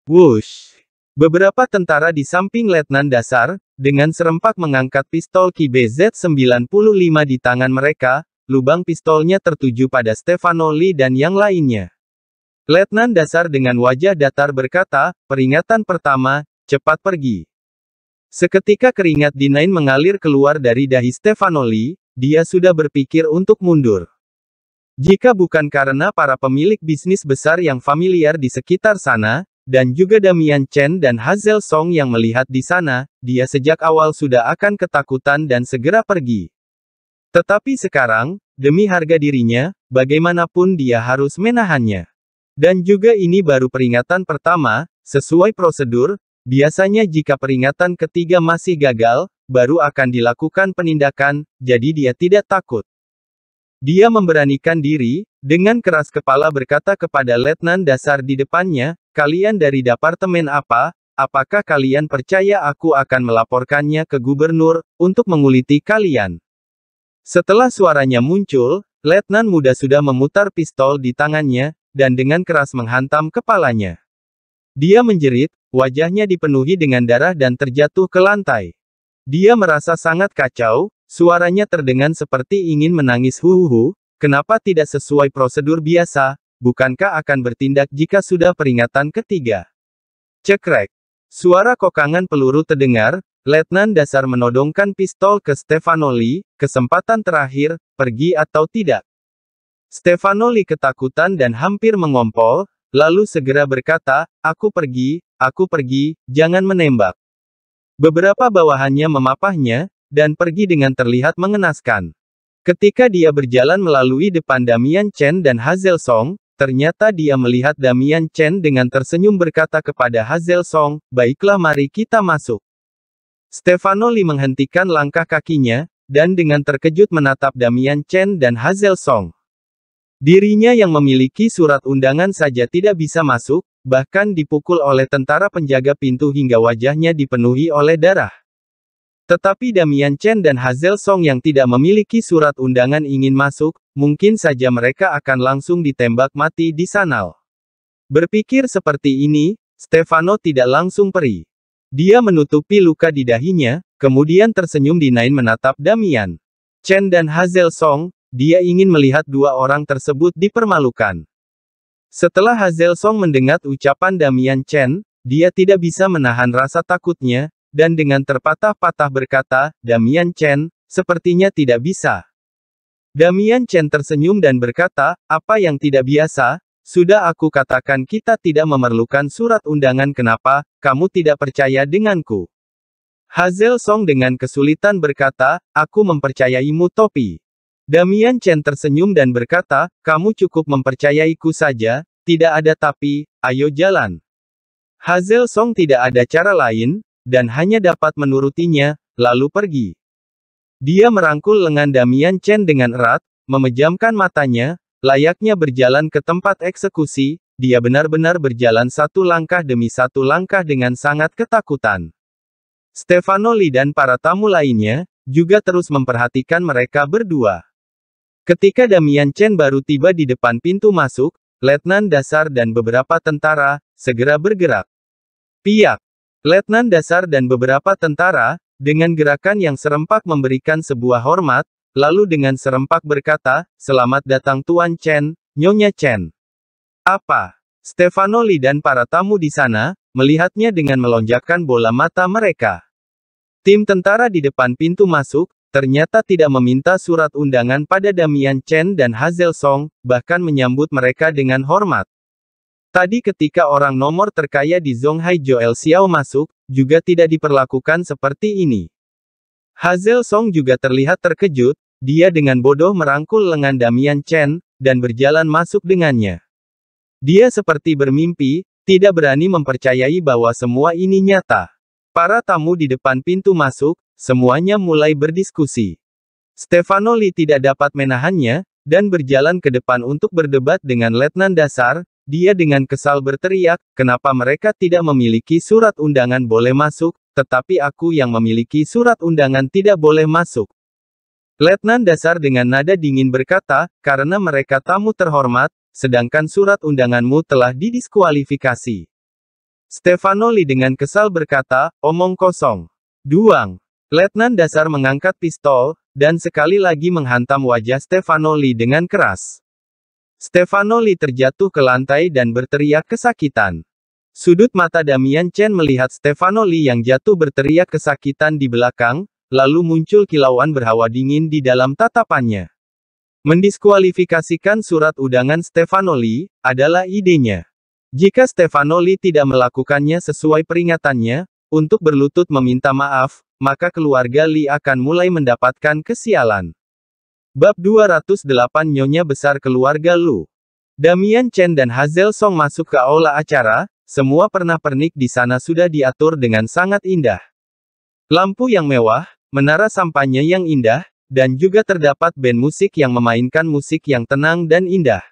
Wush! Beberapa tentara di samping letnan dasar, dengan serempak mengangkat pistol Kibe Z95 di tangan mereka, lubang pistolnya tertuju pada Stefano Lee dan yang lainnya. Letnan dasar dengan wajah datar berkata, peringatan pertama, cepat pergi. Seketika keringat dinain mengalir keluar dari dahi Stefano Lee, dia sudah berpikir untuk mundur. Jika bukan karena para pemilik bisnis besar yang familiar di sekitar sana, dan juga Damian Chen dan Hazel Song yang melihat di sana, dia sejak awal sudah akan ketakutan dan segera pergi. Tetapi sekarang, demi harga dirinya, bagaimanapun dia harus menahannya. Dan juga ini baru peringatan pertama, sesuai prosedur, biasanya jika peringatan ketiga masih gagal, baru akan dilakukan penindakan, jadi dia tidak takut. Dia memberanikan diri, dengan keras kepala berkata kepada Letnan Dasar di depannya, kalian dari Departemen apa, apakah kalian percaya aku akan melaporkannya ke gubernur, untuk menguliti kalian? Setelah suaranya muncul, Letnan muda sudah memutar pistol di tangannya, dan dengan keras menghantam kepalanya. Dia menjerit, wajahnya dipenuhi dengan darah dan terjatuh ke lantai. Dia merasa sangat kacau, Suaranya terdengar seperti ingin menangis huhuhu, kenapa tidak sesuai prosedur biasa, bukankah akan bertindak jika sudah peringatan ketiga. Cekrek. Suara kokangan peluru terdengar, Letnan dasar menodongkan pistol ke Stefano Stefanoli, kesempatan terakhir, pergi atau tidak. Stefanoli ketakutan dan hampir mengompol, lalu segera berkata, aku pergi, aku pergi, jangan menembak. Beberapa bawahannya memapahnya, dan pergi dengan terlihat mengenaskan. Ketika dia berjalan melalui depan Damian Chen dan Hazel Song, ternyata dia melihat Damian Chen dengan tersenyum berkata kepada Hazel Song, baiklah mari kita masuk. Stefano Li menghentikan langkah kakinya, dan dengan terkejut menatap Damian Chen dan Hazel Song. Dirinya yang memiliki surat undangan saja tidak bisa masuk, bahkan dipukul oleh tentara penjaga pintu hingga wajahnya dipenuhi oleh darah. Tetapi Damian Chen dan Hazel Song yang tidak memiliki surat undangan ingin masuk, mungkin saja mereka akan langsung ditembak mati di sana. Berpikir seperti ini, Stefano tidak langsung perih. Dia menutupi luka di dahinya, kemudian tersenyum Dinain menatap Damian. Chen dan Hazel Song, dia ingin melihat dua orang tersebut dipermalukan. Setelah Hazel Song mendengar ucapan Damian Chen, dia tidak bisa menahan rasa takutnya, dan dengan terpatah-patah berkata, Damian Chen, sepertinya tidak bisa. Damian Chen tersenyum dan berkata, apa yang tidak biasa, sudah aku katakan kita tidak memerlukan surat undangan kenapa, kamu tidak percaya denganku. Hazel Song dengan kesulitan berkata, aku mempercayaimu topi. Damian Chen tersenyum dan berkata, kamu cukup mempercayaiku saja, tidak ada tapi, ayo jalan. Hazel Song tidak ada cara lain, dan hanya dapat menurutinya, lalu pergi. Dia merangkul lengan Damian Chen dengan erat, memejamkan matanya, layaknya berjalan ke tempat eksekusi, dia benar-benar berjalan satu langkah demi satu langkah dengan sangat ketakutan. Stefano Li dan para tamu lainnya, juga terus memperhatikan mereka berdua. Ketika Damian Chen baru tiba di depan pintu masuk, Letnan Dasar dan beberapa tentara, segera bergerak. Piak! Letnan dasar dan beberapa tentara, dengan gerakan yang serempak memberikan sebuah hormat, lalu dengan serempak berkata, Selamat datang Tuan Chen, Nyonya Chen. Apa? Stefano Li dan para tamu di sana, melihatnya dengan melonjakkan bola mata mereka. Tim tentara di depan pintu masuk, ternyata tidak meminta surat undangan pada Damian Chen dan Hazel Song, bahkan menyambut mereka dengan hormat. Tadi ketika orang nomor terkaya di Zhonghai Joel Xiao masuk, juga tidak diperlakukan seperti ini. Hazel Song juga terlihat terkejut, dia dengan bodoh merangkul lengan Damian Chen, dan berjalan masuk dengannya. Dia seperti bermimpi, tidak berani mempercayai bahwa semua ini nyata. Para tamu di depan pintu masuk, semuanya mulai berdiskusi. Stefano Li tidak dapat menahannya, dan berjalan ke depan untuk berdebat dengan Letnan Dasar, dia dengan kesal berteriak, kenapa mereka tidak memiliki surat undangan boleh masuk, tetapi aku yang memiliki surat undangan tidak boleh masuk. Letnan dasar dengan nada dingin berkata, karena mereka tamu terhormat, sedangkan surat undanganmu telah didiskualifikasi. Stefanoli dengan kesal berkata, omong kosong. Duang. Letnan dasar mengangkat pistol, dan sekali lagi menghantam wajah Stefanoli dengan keras. Stefano Lee terjatuh ke lantai dan berteriak kesakitan. Sudut mata Damian Chen melihat Stefano Lee yang jatuh berteriak kesakitan di belakang, lalu muncul kilauan berhawa dingin di dalam tatapannya. Mendiskualifikasikan surat undangan Stefano Lee adalah idenya. Jika Stefano Lee tidak melakukannya sesuai peringatannya, untuk berlutut meminta maaf, maka keluarga Li akan mulai mendapatkan kesialan. Bab 208 Nyonya Besar Keluarga Lu Damian Chen dan Hazel Song masuk ke aula acara, semua pernah-pernik di sana sudah diatur dengan sangat indah. Lampu yang mewah, menara sampahnya yang indah, dan juga terdapat band musik yang memainkan musik yang tenang dan indah.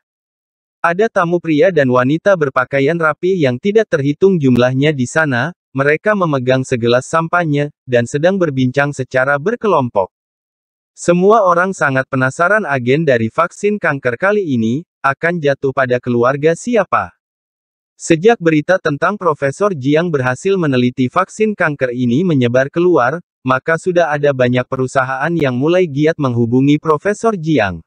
Ada tamu pria dan wanita berpakaian rapi yang tidak terhitung jumlahnya di sana, mereka memegang segelas sampahnya, dan sedang berbincang secara berkelompok. Semua orang sangat penasaran agen dari vaksin kanker kali ini, akan jatuh pada keluarga siapa. Sejak berita tentang Profesor Jiang berhasil meneliti vaksin kanker ini menyebar keluar, maka sudah ada banyak perusahaan yang mulai giat menghubungi Profesor Jiang.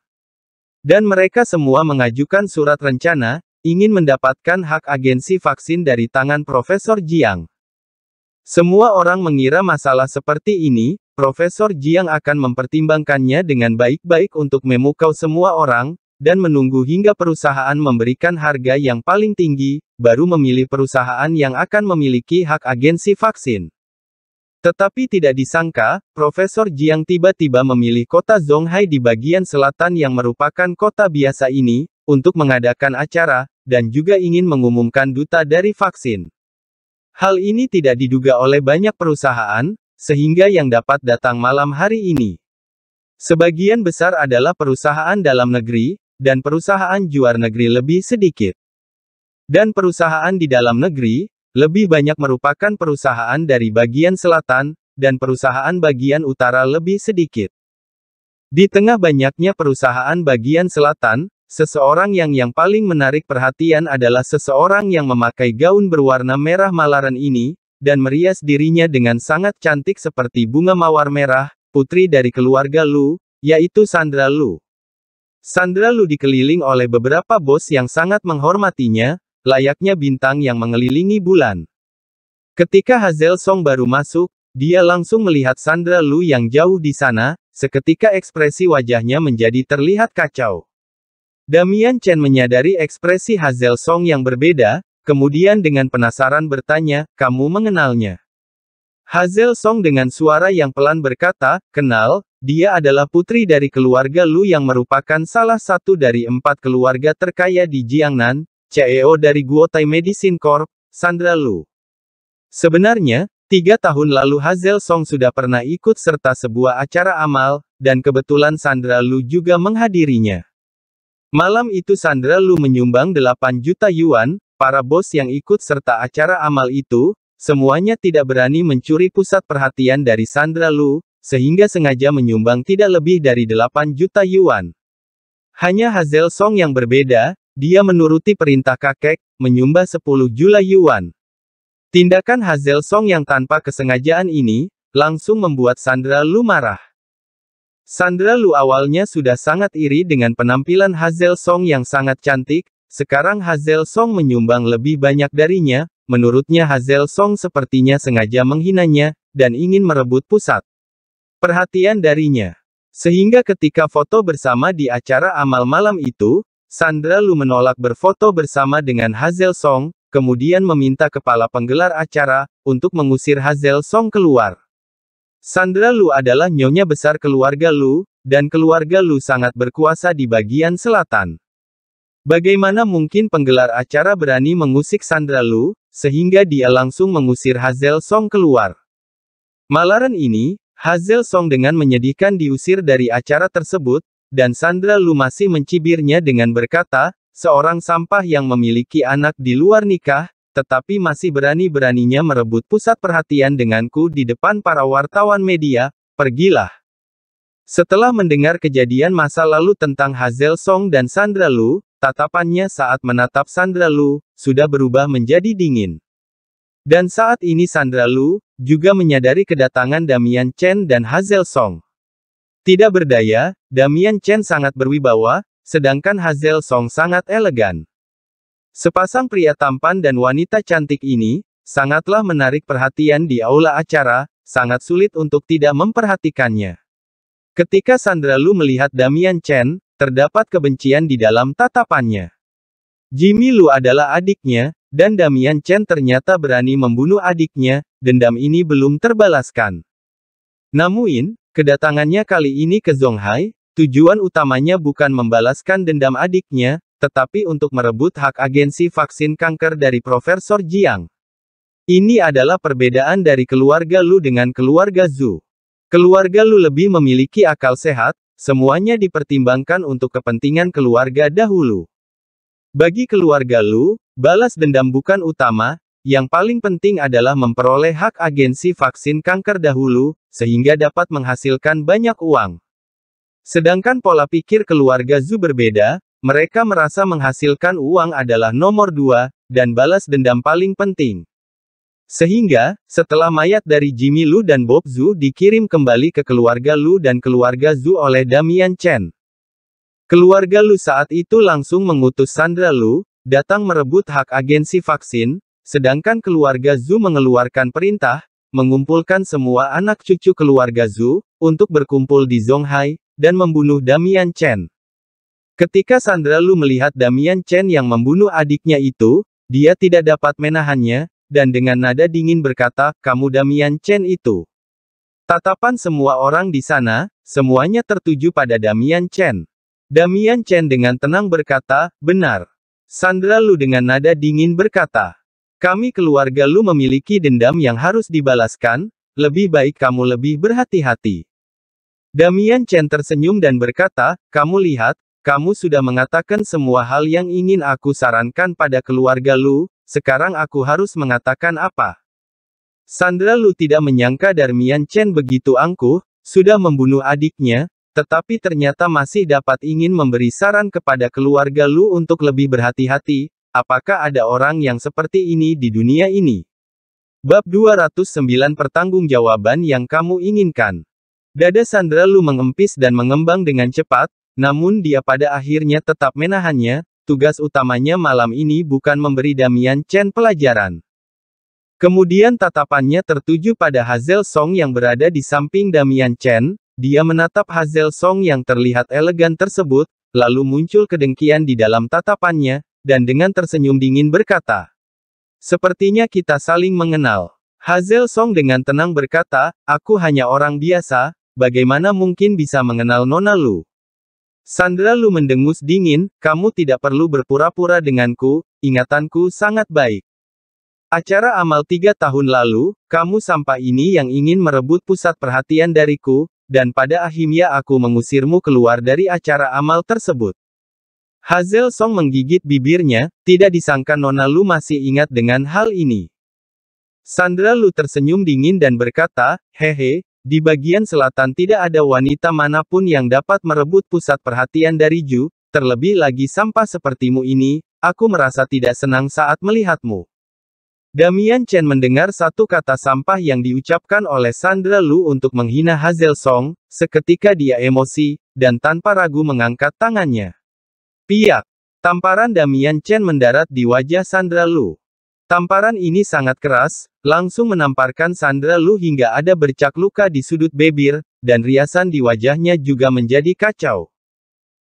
Dan mereka semua mengajukan surat rencana, ingin mendapatkan hak agensi vaksin dari tangan Profesor Jiang. Semua orang mengira masalah seperti ini, Profesor Jiang akan mempertimbangkannya dengan baik-baik untuk memukau semua orang, dan menunggu hingga perusahaan memberikan harga yang paling tinggi, baru memilih perusahaan yang akan memiliki hak agensi vaksin. Tetapi tidak disangka, Profesor Jiang tiba-tiba memilih kota Zhonghai di bagian selatan yang merupakan kota biasa ini, untuk mengadakan acara, dan juga ingin mengumumkan duta dari vaksin. Hal ini tidak diduga oleh banyak perusahaan, sehingga yang dapat datang malam hari ini. Sebagian besar adalah perusahaan dalam negeri, dan perusahaan juar negeri lebih sedikit. Dan perusahaan di dalam negeri, lebih banyak merupakan perusahaan dari bagian selatan, dan perusahaan bagian utara lebih sedikit. Di tengah banyaknya perusahaan bagian selatan, seseorang yang yang paling menarik perhatian adalah seseorang yang memakai gaun berwarna merah malaran ini, dan merias dirinya dengan sangat cantik seperti bunga mawar merah, putri dari keluarga Lu, yaitu Sandra Lu. Sandra Lu dikeliling oleh beberapa bos yang sangat menghormatinya, layaknya bintang yang mengelilingi bulan. Ketika Hazel Song baru masuk, dia langsung melihat Sandra Lu yang jauh di sana, seketika ekspresi wajahnya menjadi terlihat kacau. Damian Chen menyadari ekspresi Hazel Song yang berbeda, Kemudian dengan penasaran bertanya, kamu mengenalnya? Hazel Song dengan suara yang pelan berkata, kenal, dia adalah putri dari keluarga Lu yang merupakan salah satu dari empat keluarga terkaya di Jiangnan, CEO dari Guotai Medicine Corp, Sandra Lu. Sebenarnya, Tiga tahun lalu Hazel Song sudah pernah ikut serta sebuah acara amal, dan kebetulan Sandra Lu juga menghadirinya. Malam itu Sandra Lu menyumbang 8 juta yuan, Para bos yang ikut serta acara amal itu, semuanya tidak berani mencuri pusat perhatian dari Sandra Lu, sehingga sengaja menyumbang tidak lebih dari 8 juta yuan. Hanya Hazel Song yang berbeda, dia menuruti perintah kakek, menyumbang 10 juta yuan. Tindakan Hazel Song yang tanpa kesengajaan ini, langsung membuat Sandra Lu marah. Sandra Lu awalnya sudah sangat iri dengan penampilan Hazel Song yang sangat cantik, sekarang Hazel Song menyumbang lebih banyak darinya, menurutnya Hazel Song sepertinya sengaja menghinanya, dan ingin merebut pusat perhatian darinya. Sehingga ketika foto bersama di acara amal malam itu, Sandra Lu menolak berfoto bersama dengan Hazel Song, kemudian meminta kepala penggelar acara, untuk mengusir Hazel Song keluar. Sandra Lu adalah nyonya besar keluarga Lu, dan keluarga Lu sangat berkuasa di bagian selatan. Bagaimana mungkin penggelar acara berani mengusik Sandra Lu, sehingga dia langsung mengusir Hazel Song keluar. Malaran ini, Hazel Song dengan menyedihkan diusir dari acara tersebut, dan Sandra Lu masih mencibirnya dengan berkata, seorang sampah yang memiliki anak di luar nikah, tetapi masih berani-beraninya merebut pusat perhatian denganku di depan para wartawan media, pergilah. Setelah mendengar kejadian masa lalu tentang Hazel Song dan Sandra Lu, Tatapannya saat menatap Sandra Lu, sudah berubah menjadi dingin. Dan saat ini Sandra Lu, juga menyadari kedatangan Damian Chen dan Hazel Song. Tidak berdaya, Damian Chen sangat berwibawa, sedangkan Hazel Song sangat elegan. Sepasang pria tampan dan wanita cantik ini, sangatlah menarik perhatian di aula acara, sangat sulit untuk tidak memperhatikannya. Ketika Sandra Lu melihat Damian Chen, terdapat kebencian di dalam tatapannya. Jimmy Lu adalah adiknya, dan Damian Chen ternyata berani membunuh adiknya, dendam ini belum terbalaskan. Namun, kedatangannya kali ini ke Zhonghai, tujuan utamanya bukan membalaskan dendam adiknya, tetapi untuk merebut hak agensi vaksin kanker dari Profesor Jiang. Ini adalah perbedaan dari keluarga Lu dengan keluarga Zhu. Keluarga Lu lebih memiliki akal sehat, Semuanya dipertimbangkan untuk kepentingan keluarga dahulu. Bagi keluarga Lu, balas dendam bukan utama, yang paling penting adalah memperoleh hak agensi vaksin kanker dahulu, sehingga dapat menghasilkan banyak uang. Sedangkan pola pikir keluarga Zu berbeda, mereka merasa menghasilkan uang adalah nomor dua, dan balas dendam paling penting. Sehingga, setelah mayat dari Jimmy Lu dan Bob Zhu dikirim kembali ke keluarga Lu dan keluarga Zhu oleh Damian Chen. Keluarga Lu saat itu langsung mengutus Sandra Lu, datang merebut hak agensi vaksin, sedangkan keluarga Zhu mengeluarkan perintah, mengumpulkan semua anak cucu keluarga Zhu, untuk berkumpul di Zhonghai dan membunuh Damian Chen. Ketika Sandra Lu melihat Damian Chen yang membunuh adiknya itu, dia tidak dapat menahannya, dan dengan nada dingin berkata, kamu Damian Chen itu. Tatapan semua orang di sana, semuanya tertuju pada Damian Chen. Damian Chen dengan tenang berkata, benar. Sandra Lu dengan nada dingin berkata, kami keluarga Lu memiliki dendam yang harus dibalaskan, lebih baik kamu lebih berhati-hati. Damian Chen tersenyum dan berkata, kamu lihat, kamu sudah mengatakan semua hal yang ingin aku sarankan pada keluarga Lu, sekarang aku harus mengatakan apa? Sandra Lu tidak menyangka Darmian Chen begitu angkuh, sudah membunuh adiknya, tetapi ternyata masih dapat ingin memberi saran kepada keluarga Lu untuk lebih berhati-hati, apakah ada orang yang seperti ini di dunia ini? Bab 209 Pertanggungjawaban yang kamu inginkan. Dada Sandra Lu mengempis dan mengembang dengan cepat, namun dia pada akhirnya tetap menahannya, tugas utamanya malam ini bukan memberi Damian Chen pelajaran. Kemudian tatapannya tertuju pada Hazel Song yang berada di samping Damian Chen, dia menatap Hazel Song yang terlihat elegan tersebut, lalu muncul kedengkian di dalam tatapannya, dan dengan tersenyum dingin berkata, Sepertinya kita saling mengenal. Hazel Song dengan tenang berkata, aku hanya orang biasa, bagaimana mungkin bisa mengenal Nona Lu? Sandra Lu mendengus dingin, kamu tidak perlu berpura-pura denganku, ingatanku sangat baik. Acara amal tiga tahun lalu, kamu sampai ini yang ingin merebut pusat perhatian dariku, dan pada akhirnya aku mengusirmu keluar dari acara amal tersebut. Hazel Song menggigit bibirnya, tidak disangka Nona Lu masih ingat dengan hal ini. Sandra Lu tersenyum dingin dan berkata, hehe, di bagian selatan tidak ada wanita manapun yang dapat merebut pusat perhatian dari Ju, terlebih lagi sampah sepertimu ini, aku merasa tidak senang saat melihatmu. Damian Chen mendengar satu kata sampah yang diucapkan oleh Sandra Lu untuk menghina Hazel Song, seketika dia emosi, dan tanpa ragu mengangkat tangannya. Piak! Tamparan Damian Chen mendarat di wajah Sandra Lu. Tamparan ini sangat keras, langsung menamparkan Sandra Lu hingga ada bercak luka di sudut bibir, dan riasan di wajahnya juga menjadi kacau.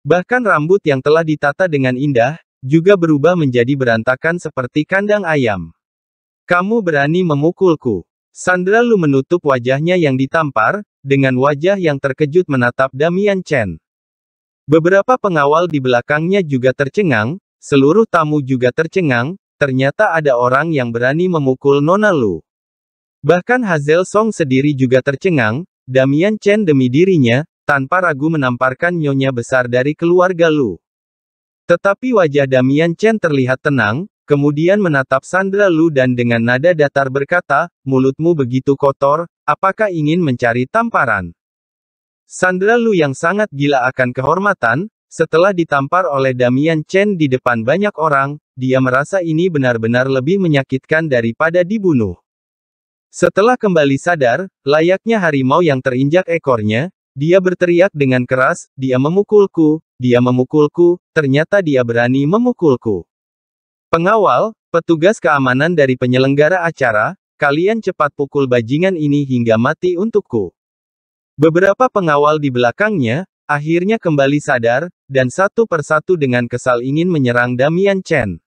Bahkan rambut yang telah ditata dengan indah, juga berubah menjadi berantakan seperti kandang ayam. Kamu berani memukulku. Sandra Lu menutup wajahnya yang ditampar, dengan wajah yang terkejut menatap Damian Chen. Beberapa pengawal di belakangnya juga tercengang, seluruh tamu juga tercengang, ternyata ada orang yang berani memukul Nona Lu. Bahkan Hazel Song sendiri juga tercengang, Damian Chen demi dirinya, tanpa ragu menamparkan nyonya besar dari keluarga Lu. Tetapi wajah Damian Chen terlihat tenang, kemudian menatap Sandra Lu dan dengan nada datar berkata, mulutmu begitu kotor, apakah ingin mencari tamparan? Sandra Lu yang sangat gila akan kehormatan, setelah ditampar oleh Damian Chen di depan banyak orang, dia merasa ini benar-benar lebih menyakitkan daripada dibunuh. Setelah kembali sadar, layaknya harimau yang terinjak ekornya, dia berteriak dengan keras, dia memukulku, dia memukulku, ternyata dia berani memukulku. Pengawal, petugas keamanan dari penyelenggara acara, kalian cepat pukul bajingan ini hingga mati untukku. Beberapa pengawal di belakangnya, Akhirnya kembali sadar, dan satu persatu dengan kesal ingin menyerang Damian Chen.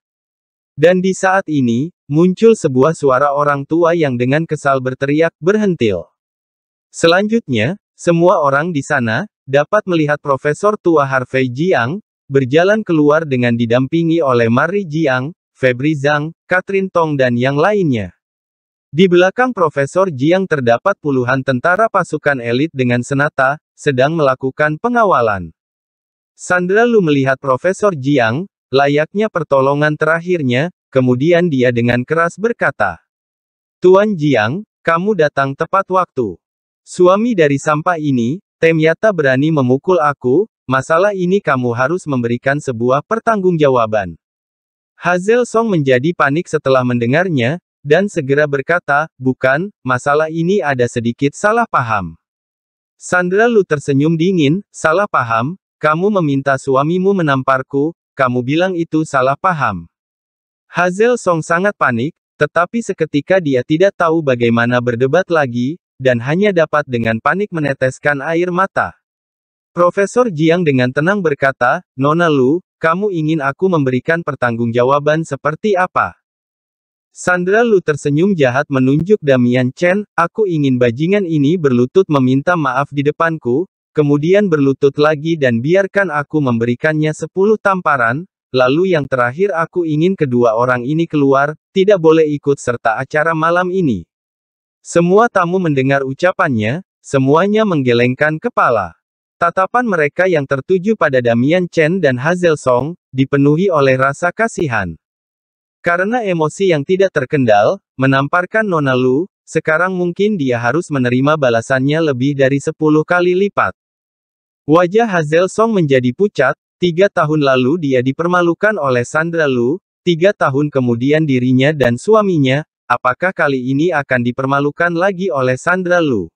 Dan di saat ini, muncul sebuah suara orang tua yang dengan kesal berteriak, berhentil. Selanjutnya, semua orang di sana, dapat melihat Profesor Tua Harvey Jiang, berjalan keluar dengan didampingi oleh Mari Jiang, Febri Zhang, Katrin Tong dan yang lainnya. Di belakang Profesor Jiang terdapat puluhan tentara pasukan elit dengan senata, sedang melakukan pengawalan. Sandra Lu melihat Profesor Jiang, layaknya pertolongan terakhirnya, kemudian dia dengan keras berkata, Tuan Jiang, kamu datang tepat waktu. Suami dari sampah ini, Temyata berani memukul aku, masalah ini kamu harus memberikan sebuah pertanggungjawaban. Hazel Song menjadi panik setelah mendengarnya, dan segera berkata, bukan, masalah ini ada sedikit salah paham. Sandra Lu tersenyum dingin, salah paham, kamu meminta suamimu menamparku, kamu bilang itu salah paham. Hazel Song sangat panik, tetapi seketika dia tidak tahu bagaimana berdebat lagi, dan hanya dapat dengan panik meneteskan air mata. Profesor Jiang dengan tenang berkata, Nona Lu, kamu ingin aku memberikan pertanggungjawaban seperti apa? Sandra Lu tersenyum jahat menunjuk Damian Chen, aku ingin bajingan ini berlutut meminta maaf di depanku, kemudian berlutut lagi dan biarkan aku memberikannya sepuluh tamparan, lalu yang terakhir aku ingin kedua orang ini keluar, tidak boleh ikut serta acara malam ini. Semua tamu mendengar ucapannya, semuanya menggelengkan kepala. Tatapan mereka yang tertuju pada Damian Chen dan Hazel Song, dipenuhi oleh rasa kasihan. Karena emosi yang tidak terkendal, menamparkan Nona Lu, sekarang mungkin dia harus menerima balasannya lebih dari 10 kali lipat. Wajah Hazel Song menjadi pucat, tiga tahun lalu dia dipermalukan oleh Sandra Lu, tiga tahun kemudian dirinya dan suaminya, apakah kali ini akan dipermalukan lagi oleh Sandra Lu?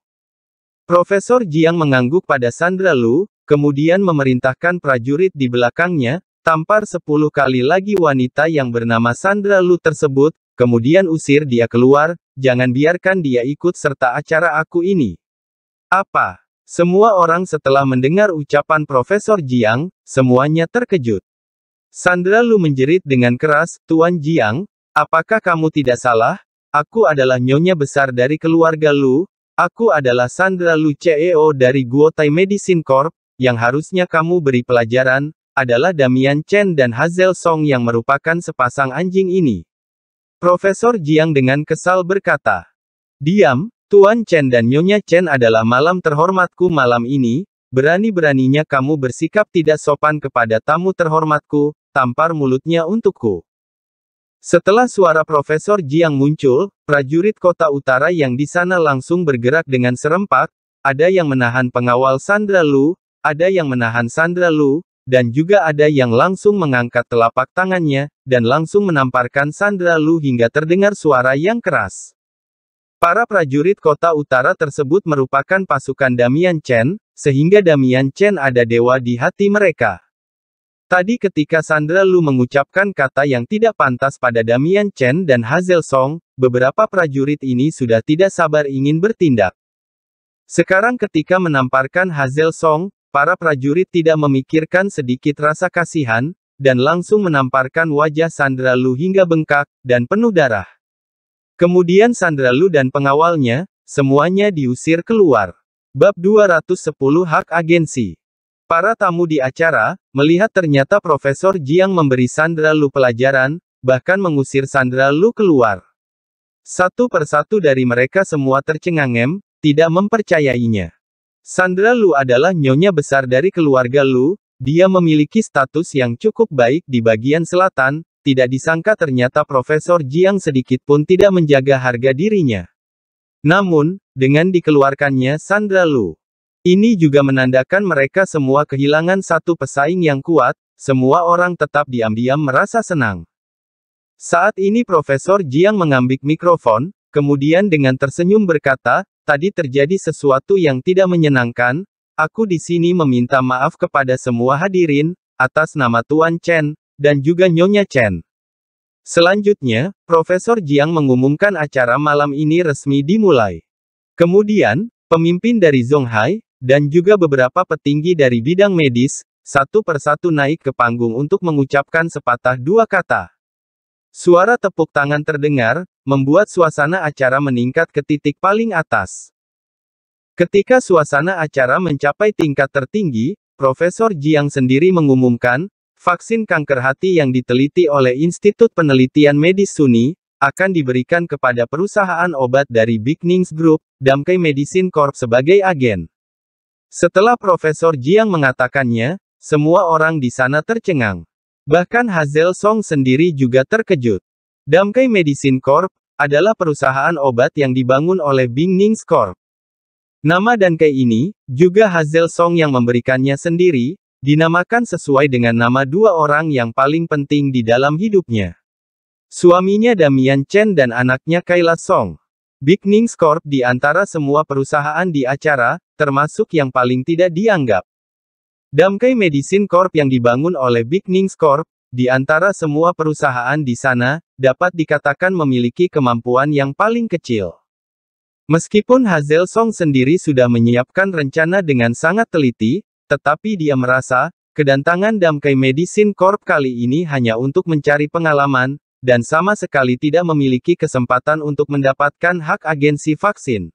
Profesor Jiang mengangguk pada Sandra Lu, kemudian memerintahkan prajurit di belakangnya, Tampar 10 kali lagi wanita yang bernama Sandra Lu tersebut, kemudian usir dia keluar, jangan biarkan dia ikut serta acara aku ini. Apa? Semua orang setelah mendengar ucapan Profesor Jiang, semuanya terkejut. Sandra Lu menjerit dengan keras, Tuan Jiang, apakah kamu tidak salah? Aku adalah nyonya besar dari keluarga Lu, Aku adalah Sandra Lu CEO dari Guotai Medicine Corp, yang harusnya kamu beri pelajaran, adalah Damian Chen dan Hazel Song yang merupakan sepasang anjing ini. Profesor Jiang dengan kesal berkata, Diam, Tuan Chen dan Nyonya Chen adalah malam terhormatku malam ini, berani-beraninya kamu bersikap tidak sopan kepada tamu terhormatku, tampar mulutnya untukku. Setelah suara Profesor Jiang muncul, prajurit kota utara yang di sana langsung bergerak dengan serempak, ada yang menahan pengawal Sandra Lu, ada yang menahan Sandra Lu, dan juga ada yang langsung mengangkat telapak tangannya, dan langsung menamparkan Sandra Lu hingga terdengar suara yang keras. Para prajurit kota utara tersebut merupakan pasukan Damian Chen, sehingga Damian Chen ada dewa di hati mereka. Tadi ketika Sandra Lu mengucapkan kata yang tidak pantas pada Damian Chen dan Hazel Song, beberapa prajurit ini sudah tidak sabar ingin bertindak. Sekarang ketika menamparkan Hazel Song, Para prajurit tidak memikirkan sedikit rasa kasihan, dan langsung menamparkan wajah Sandra Lu hingga bengkak, dan penuh darah. Kemudian Sandra Lu dan pengawalnya, semuanya diusir keluar. Bab 210 Hak Agensi Para tamu di acara, melihat ternyata Profesor Jiang memberi Sandra Lu pelajaran, bahkan mengusir Sandra Lu keluar. Satu persatu dari mereka semua tercengangem, tidak mempercayainya. Sandra Lu adalah nyonya besar dari keluarga Lu, dia memiliki status yang cukup baik di bagian selatan, tidak disangka ternyata Profesor Jiang sedikit pun tidak menjaga harga dirinya. Namun, dengan dikeluarkannya Sandra Lu, ini juga menandakan mereka semua kehilangan satu pesaing yang kuat, semua orang tetap diam-diam merasa senang. Saat ini Profesor Jiang mengambil mikrofon, kemudian dengan tersenyum berkata, Tadi terjadi sesuatu yang tidak menyenangkan, aku di sini meminta maaf kepada semua hadirin, atas nama Tuan Chen, dan juga Nyonya Chen. Selanjutnya, Profesor Jiang mengumumkan acara malam ini resmi dimulai. Kemudian, pemimpin dari Zhonghai, dan juga beberapa petinggi dari bidang medis, satu persatu naik ke panggung untuk mengucapkan sepatah dua kata. Suara tepuk tangan terdengar, membuat suasana acara meningkat ke titik paling atas. Ketika suasana acara mencapai tingkat tertinggi, Profesor Jiang sendiri mengumumkan, vaksin kanker hati yang diteliti oleh Institut Penelitian Medis Suni, akan diberikan kepada perusahaan obat dari Big Nings Group, Damkai Medicine Corp sebagai agen. Setelah Profesor Jiang mengatakannya, semua orang di sana tercengang. Bahkan Hazel Song sendiri juga terkejut. Damkai Medicine Corp. adalah perusahaan obat yang dibangun oleh Bing Nings Corp. Nama dan Dankai ini, juga Hazel Song yang memberikannya sendiri, dinamakan sesuai dengan nama dua orang yang paling penting di dalam hidupnya. Suaminya Damian Chen dan anaknya Kayla Song. Big Nings Corp di antara semua perusahaan di acara, termasuk yang paling tidak dianggap. Damkai Medicine Corp yang dibangun oleh Big Nings Corp, di antara semua perusahaan di sana, dapat dikatakan memiliki kemampuan yang paling kecil. Meskipun Hazel Song sendiri sudah menyiapkan rencana dengan sangat teliti, tetapi dia merasa, kedatangan Damkai Medicine Corp kali ini hanya untuk mencari pengalaman, dan sama sekali tidak memiliki kesempatan untuk mendapatkan hak agensi vaksin.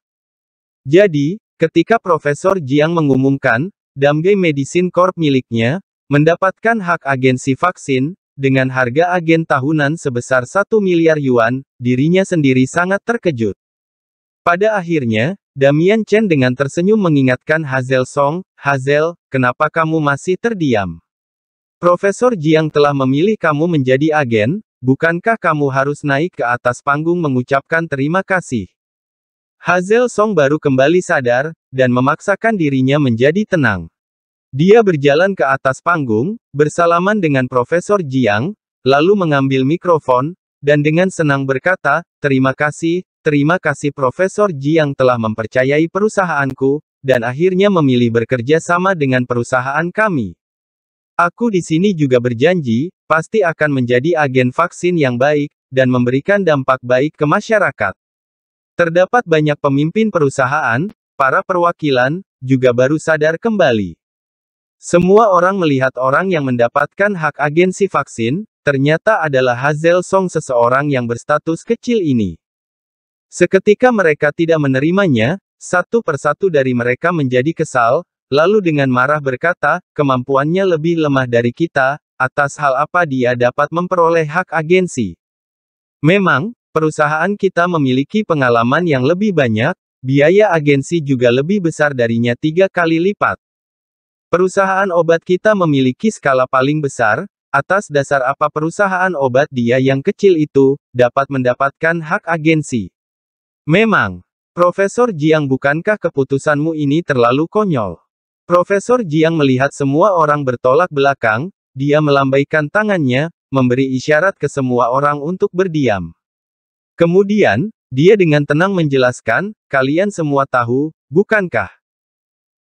Jadi, ketika Profesor Jiang mengumumkan, Damgai Medicine Corp miliknya, mendapatkan hak agensi vaksin, dengan harga agen tahunan sebesar 1 miliar yuan, dirinya sendiri sangat terkejut. Pada akhirnya, Damian Chen dengan tersenyum mengingatkan Hazel Song, Hazel, kenapa kamu masih terdiam? Profesor Jiang telah memilih kamu menjadi agen, bukankah kamu harus naik ke atas panggung mengucapkan terima kasih? Hazel Song baru kembali sadar, dan memaksakan dirinya menjadi tenang. Dia berjalan ke atas panggung, bersalaman dengan Profesor Jiang, lalu mengambil mikrofon, dan dengan senang berkata, "Terima kasih, terima kasih Profesor Jiang telah mempercayai perusahaanku, dan akhirnya memilih bekerja sama dengan perusahaan kami. Aku di sini juga berjanji, pasti akan menjadi agen vaksin yang baik, dan memberikan dampak baik ke masyarakat. Terdapat banyak pemimpin perusahaan, para perwakilan, juga baru sadar kembali. Semua orang melihat orang yang mendapatkan hak agensi vaksin, ternyata adalah Hazel Song seseorang yang berstatus kecil ini. Seketika mereka tidak menerimanya, satu persatu dari mereka menjadi kesal, lalu dengan marah berkata, kemampuannya lebih lemah dari kita, atas hal apa dia dapat memperoleh hak agensi. Memang, perusahaan kita memiliki pengalaman yang lebih banyak, Biaya agensi juga lebih besar darinya tiga kali lipat. Perusahaan obat kita memiliki skala paling besar, atas dasar apa perusahaan obat dia yang kecil itu, dapat mendapatkan hak agensi. Memang, Profesor Jiang bukankah keputusanmu ini terlalu konyol? Profesor Jiang melihat semua orang bertolak belakang, dia melambaikan tangannya, memberi isyarat ke semua orang untuk berdiam. Kemudian, dia dengan tenang menjelaskan, kalian semua tahu, bukankah?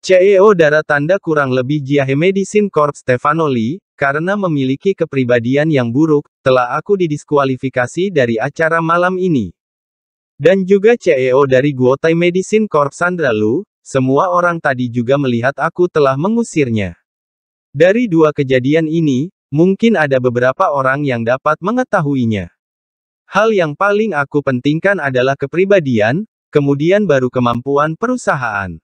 CEO darah tanda kurang lebih Jiahe Medicine Corp Stefano Lee, karena memiliki kepribadian yang buruk, telah aku didiskualifikasi dari acara malam ini. Dan juga CEO dari Guotai Medicine Corp Sandra Lu, semua orang tadi juga melihat aku telah mengusirnya. Dari dua kejadian ini, mungkin ada beberapa orang yang dapat mengetahuinya. Hal yang paling aku pentingkan adalah kepribadian, kemudian baru kemampuan perusahaan.